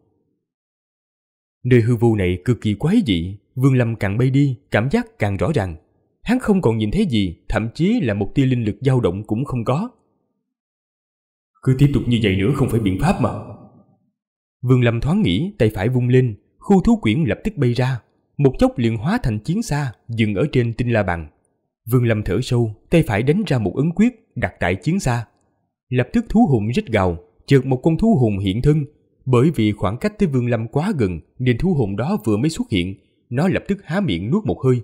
Nơi hư vô này cực kỳ quái dị, Vương Lâm càng bay đi, cảm giác càng rõ ràng. Hắn không còn nhìn thấy gì, thậm chí là một tia linh lực dao động cũng không có. Cứ tiếp tục như vậy nữa không phải biện pháp mà. Vương Lâm thoáng nghĩ, tay phải vung lên, khu thú quyển lập tức bay ra, một chốc liền hóa thành chiến xa, dừng ở trên tinh la bàn. Vương Lâm thở sâu, tay phải đánh ra một ấn quyết đặt tại chiến xa. Lập tức thú hùng rít gào, chợt một con thú hùng hiện thân, bởi vì khoảng cách tới Vương Lâm quá gần nên thú hồn đó vừa mới xuất hiện, nó lập tức há miệng nuốt một hơi.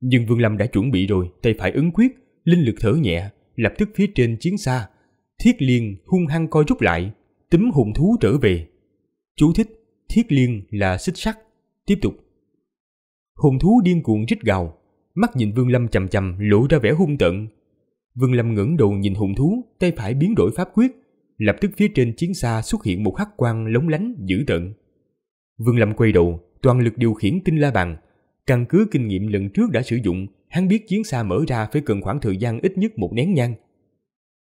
Nhưng Vương Lâm đã chuẩn bị rồi, tay phải ứng quyết, linh lực thở nhẹ, lập tức phía trên chiến xa. Thiết Liên hung hăng coi rút lại, túm hùng thú trở về. Chú thích, Thiết Liên là xích sắt. Tiếp tục. hùng thú điên cuồng rít gào, mắt nhìn Vương Lâm chằm chằm lộ ra vẻ hung tợn. Vương Lâm ngẩng đầu nhìn hùng thú, tay phải biến đổi pháp quyết, lập tức phía trên chiến xa xuất hiện một hắc quang lóng lánh dữ tợn. Vương Lâm quay đầu, toàn lực điều khiển tinh la bàn. Căn cứ kinh nghiệm lần trước đã sử dụng, hắn biết chiến xa mở ra phải cần khoảng thời gian ít nhất một nén nhang.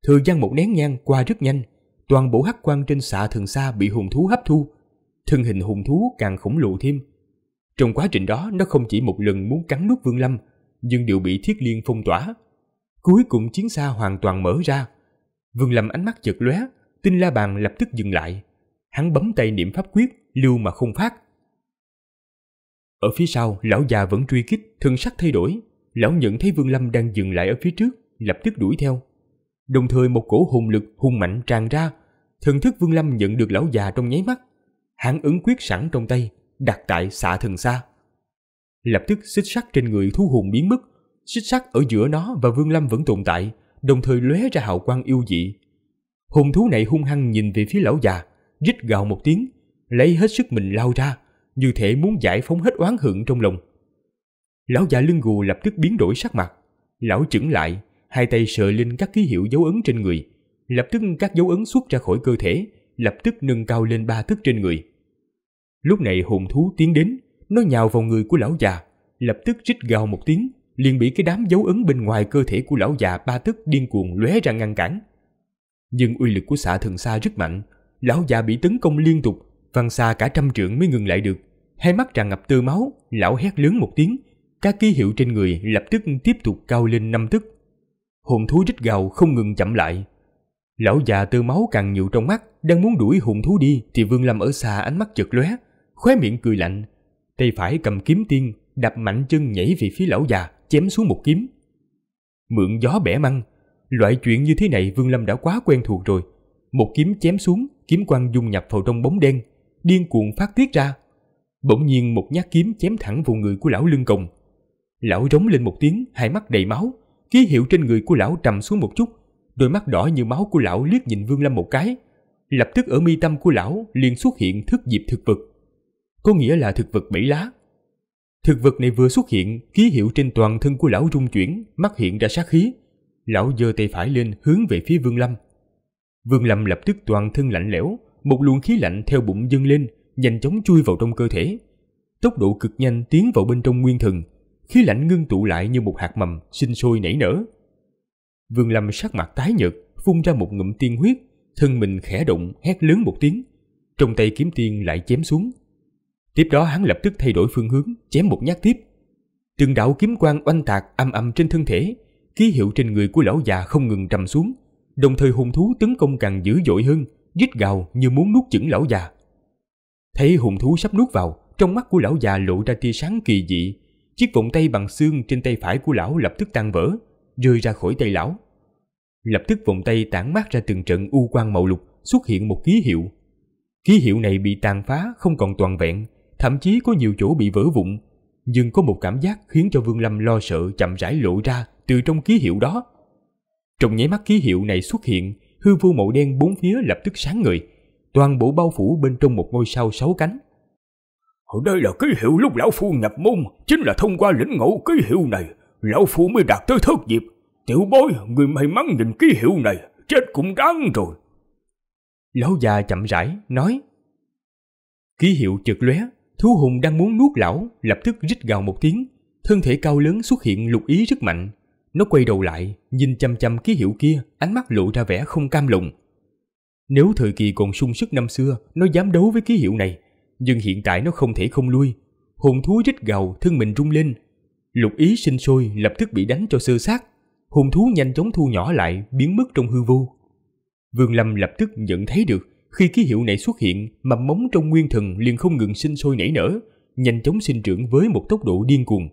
Thời gian một nén nhang qua rất nhanh, toàn bộ hắc quang trên xạ thường xa bị hùng thú hấp thu. Thân hình hùng thú càng khổng lồ thêm. Trong quá trình đó, nó không chỉ một lần muốn cắn nuốt Vương Lâm, nhưng đều bị thiết liên phong tỏa. Cuối cùng chiến xa hoàn toàn mở ra, Vương Lâm ánh mắt chợt lóe, tinh la bàn lập tức dừng lại. Hắn bấm tay niệm pháp quyết, lưu mà không phát. Ở phía sau, lão già vẫn truy kích, thân sắc thay đổi. Lão nhận thấy Vương Lâm đang dừng lại ở phía trước, lập tức đuổi theo. Đồng thời một cổ hùng lực hung mạnh tràn ra, thần thức Vương Lâm nhận được lão già trong nháy mắt. Hắn ứng quyết sẵn trong tay, đặt tại xạ thần xa. Lập tức xích sắc trên người thú hùng biến mất, xích sắc ở giữa nó và Vương Lâm vẫn tồn tại, đồng thời lóe ra hào quang yêu dị. Hùng thú này hung hăng nhìn về phía lão già, rít gào một tiếng, lấy hết sức mình lao ra, như thể muốn giải phóng hết oán hận trong lòng. Lão già lưng gù lập tức biến đổi sắc mặt, lão chững lại, hai tay sờ lên các ký hiệu dấu ấn trên người, lập tức các dấu ấn xuất ra khỏi cơ thể, lập tức nâng cao lên ba thước trên người. Lúc này hùng thú tiến đến, nó nhào vào người của lão già, lập tức rít gào một tiếng, liền bị cái đám dấu ấn bên ngoài cơ thể của lão già ba tức điên cuồng lóe ra ngăn cản. Nhưng uy lực của xạ thần xa rất mạnh, lão già bị tấn công liên tục, văng xa cả trăm trượng mới ngừng lại được. Hai mắt tràn ngập tơ máu, lão hét lớn một tiếng, các ký hiệu trên người lập tức tiếp tục cao lên năm tức. Hồn thú rít gào không ngừng chậm lại. Lão già tơ máu càng nhiều trong mắt, đang muốn đuổi hồn thú đi thì Vương Lâm ở xa ánh mắt chợt lóe, khóe miệng cười lạnh, tay phải cầm kiếm tiên, đạp mạnh chân nhảy về phía lão già, chém xuống một kiếm. Mượn gió bẻ măng, loại chuyện như thế này Vương Lâm đã quá quen thuộc rồi. Một kiếm chém xuống, kiếm quang dung nhập vào trong bóng đen, điên cuồng phát tiết ra. Bỗng nhiên một nhát kiếm chém thẳng vào người của lão lưng còng. Lão rống lên một tiếng, hai mắt đầy máu, ký hiệu trên người của lão trầm xuống một chút, đôi mắt đỏ như máu của lão liếc nhìn Vương Lâm một cái. Lập tức ở mi tâm của lão liền xuất hiện thức diệp thực vật. Có nghĩa là thực vật bảy lá Thực vật này vừa xuất hiện, ký hiệu trên toàn thân của lão rung chuyển, mắt hiện ra sát khí. Lão giơ tay phải lên hướng về phía Vương Lâm. Vương Lâm lập tức toàn thân lạnh lẽo, một luồng khí lạnh theo bụng dâng lên, nhanh chóng chui vào trong cơ thể. Tốc độ cực nhanh tiến vào bên trong nguyên thần, khí lạnh ngưng tụ lại như một hạt mầm sinh sôi nảy nở. Vương Lâm sắc mặt tái nhợt, phun ra một ngụm tiên huyết, thân mình khẽ động hét lớn một tiếng. Trong tay kiếm tiên lại chém xuống, Tiếp đó hắn lập tức thay đổi phương hướng, chém một nhát tiếp. Từng đạo kiếm quang oanh tạc âm âm trên thân thể, ký hiệu trên người của lão già không ngừng trầm xuống, đồng thời hùng thú tấn công càng dữ dội hơn, rít gào như muốn nuốt chửng lão già. Thấy hùng thú sắp nuốt vào, trong mắt của lão già lộ ra tia sáng kỳ dị, chiếc vòng tay bằng xương trên tay phải của lão lập tức tan vỡ, rơi ra khỏi tay lão. Lập tức vòng tay tản mát ra từng trận u quang màu lục, xuất hiện một ký hiệu. Ký hiệu này bị tàn phá không còn toàn vẹn, thậm chí có nhiều chỗ bị vỡ vụn. Nhưng có một cảm giác khiến cho Vương Lâm lo sợ chậm rãi lộ ra từ trong ký hiệu đó. Trong nháy mắt ký hiệu này xuất hiện, hư vô màu đen bốn phía lập tức sáng người, toàn bộ bao phủ bên trong một ngôi sao sáu cánh. Ở đây là ký hiệu lúc lão phu nhập môn, chính là thông qua lĩnh ngộ ký hiệu này, lão phu mới đạt tới thất diệp. Tiểu bối, người may mắn nhìn ký hiệu này, chết cũng đáng rồi. Lão già chậm rãi nói. Ký hiệu chợt lóe, Thú hùng đang muốn nuốt lão, lập tức rít gào một tiếng. Thân thể cao lớn xuất hiện lục ý rất mạnh. Nó quay đầu lại, nhìn chăm chăm ký hiệu kia, ánh mắt lộ ra vẻ không cam lòng. Nếu thời kỳ còn sung sức năm xưa, nó dám đấu với ký hiệu này. Nhưng hiện tại nó không thể không lui. hùng thú rít gào, thân mình rung lên. Lục ý sinh sôi, lập tức bị đánh cho sơ sát. hùng thú nhanh chóng thu nhỏ lại, biến mất trong hư vô. Vương Lâm lập tức nhận thấy được khi ký hiệu này xuất hiện, mầm móng trong nguyên thần liền không ngừng sinh sôi nảy nở, nhanh chóng sinh trưởng với một tốc độ điên cuồng.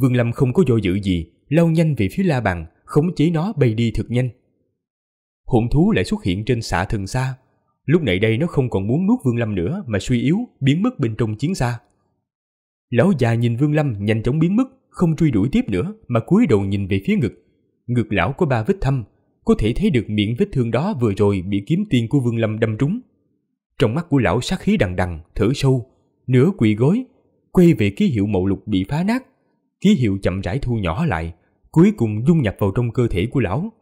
Vương Lâm không có do dự gì, lao nhanh về phía la bàn, khống chế nó bay đi thật nhanh. Hỗn thú lại xuất hiện trên xạ thần xa. Lúc này đây nó không còn muốn nuốt Vương Lâm nữa mà suy yếu, biến mất bên trong chiến xa. Lão già nhìn Vương Lâm nhanh chóng biến mất, không truy đuổi tiếp nữa mà cúi đầu nhìn về phía ngực. Ngực lão có ba vết thâm, có thể thấy được miệng vết thương đó vừa rồi bị kiếm tiên của Vương Lâm đâm trúng. Trong mắt của lão sát khí đằng đằng, thở sâu, nửa quỳ gối, quay về ký hiệu mậu lục bị phá nát. Ký hiệu chậm rãi thu nhỏ lại, cuối cùng dung nhập vào trong cơ thể của lão.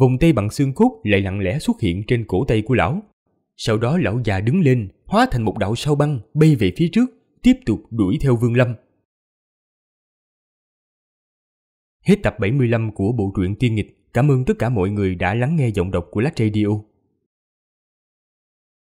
Vòng tay bằng xương cốt lại lặng lẽ xuất hiện trên cổ tay của lão. Sau đó lão già đứng lên, hóa thành một đạo sao băng, bay về phía trước, tiếp tục đuổi theo Vương Lâm. Hết tập 75 của bộ truyện Tiên Nghịch. Cảm ơn tất cả mọi người đã lắng nghe giọng đọc của Lách Radio.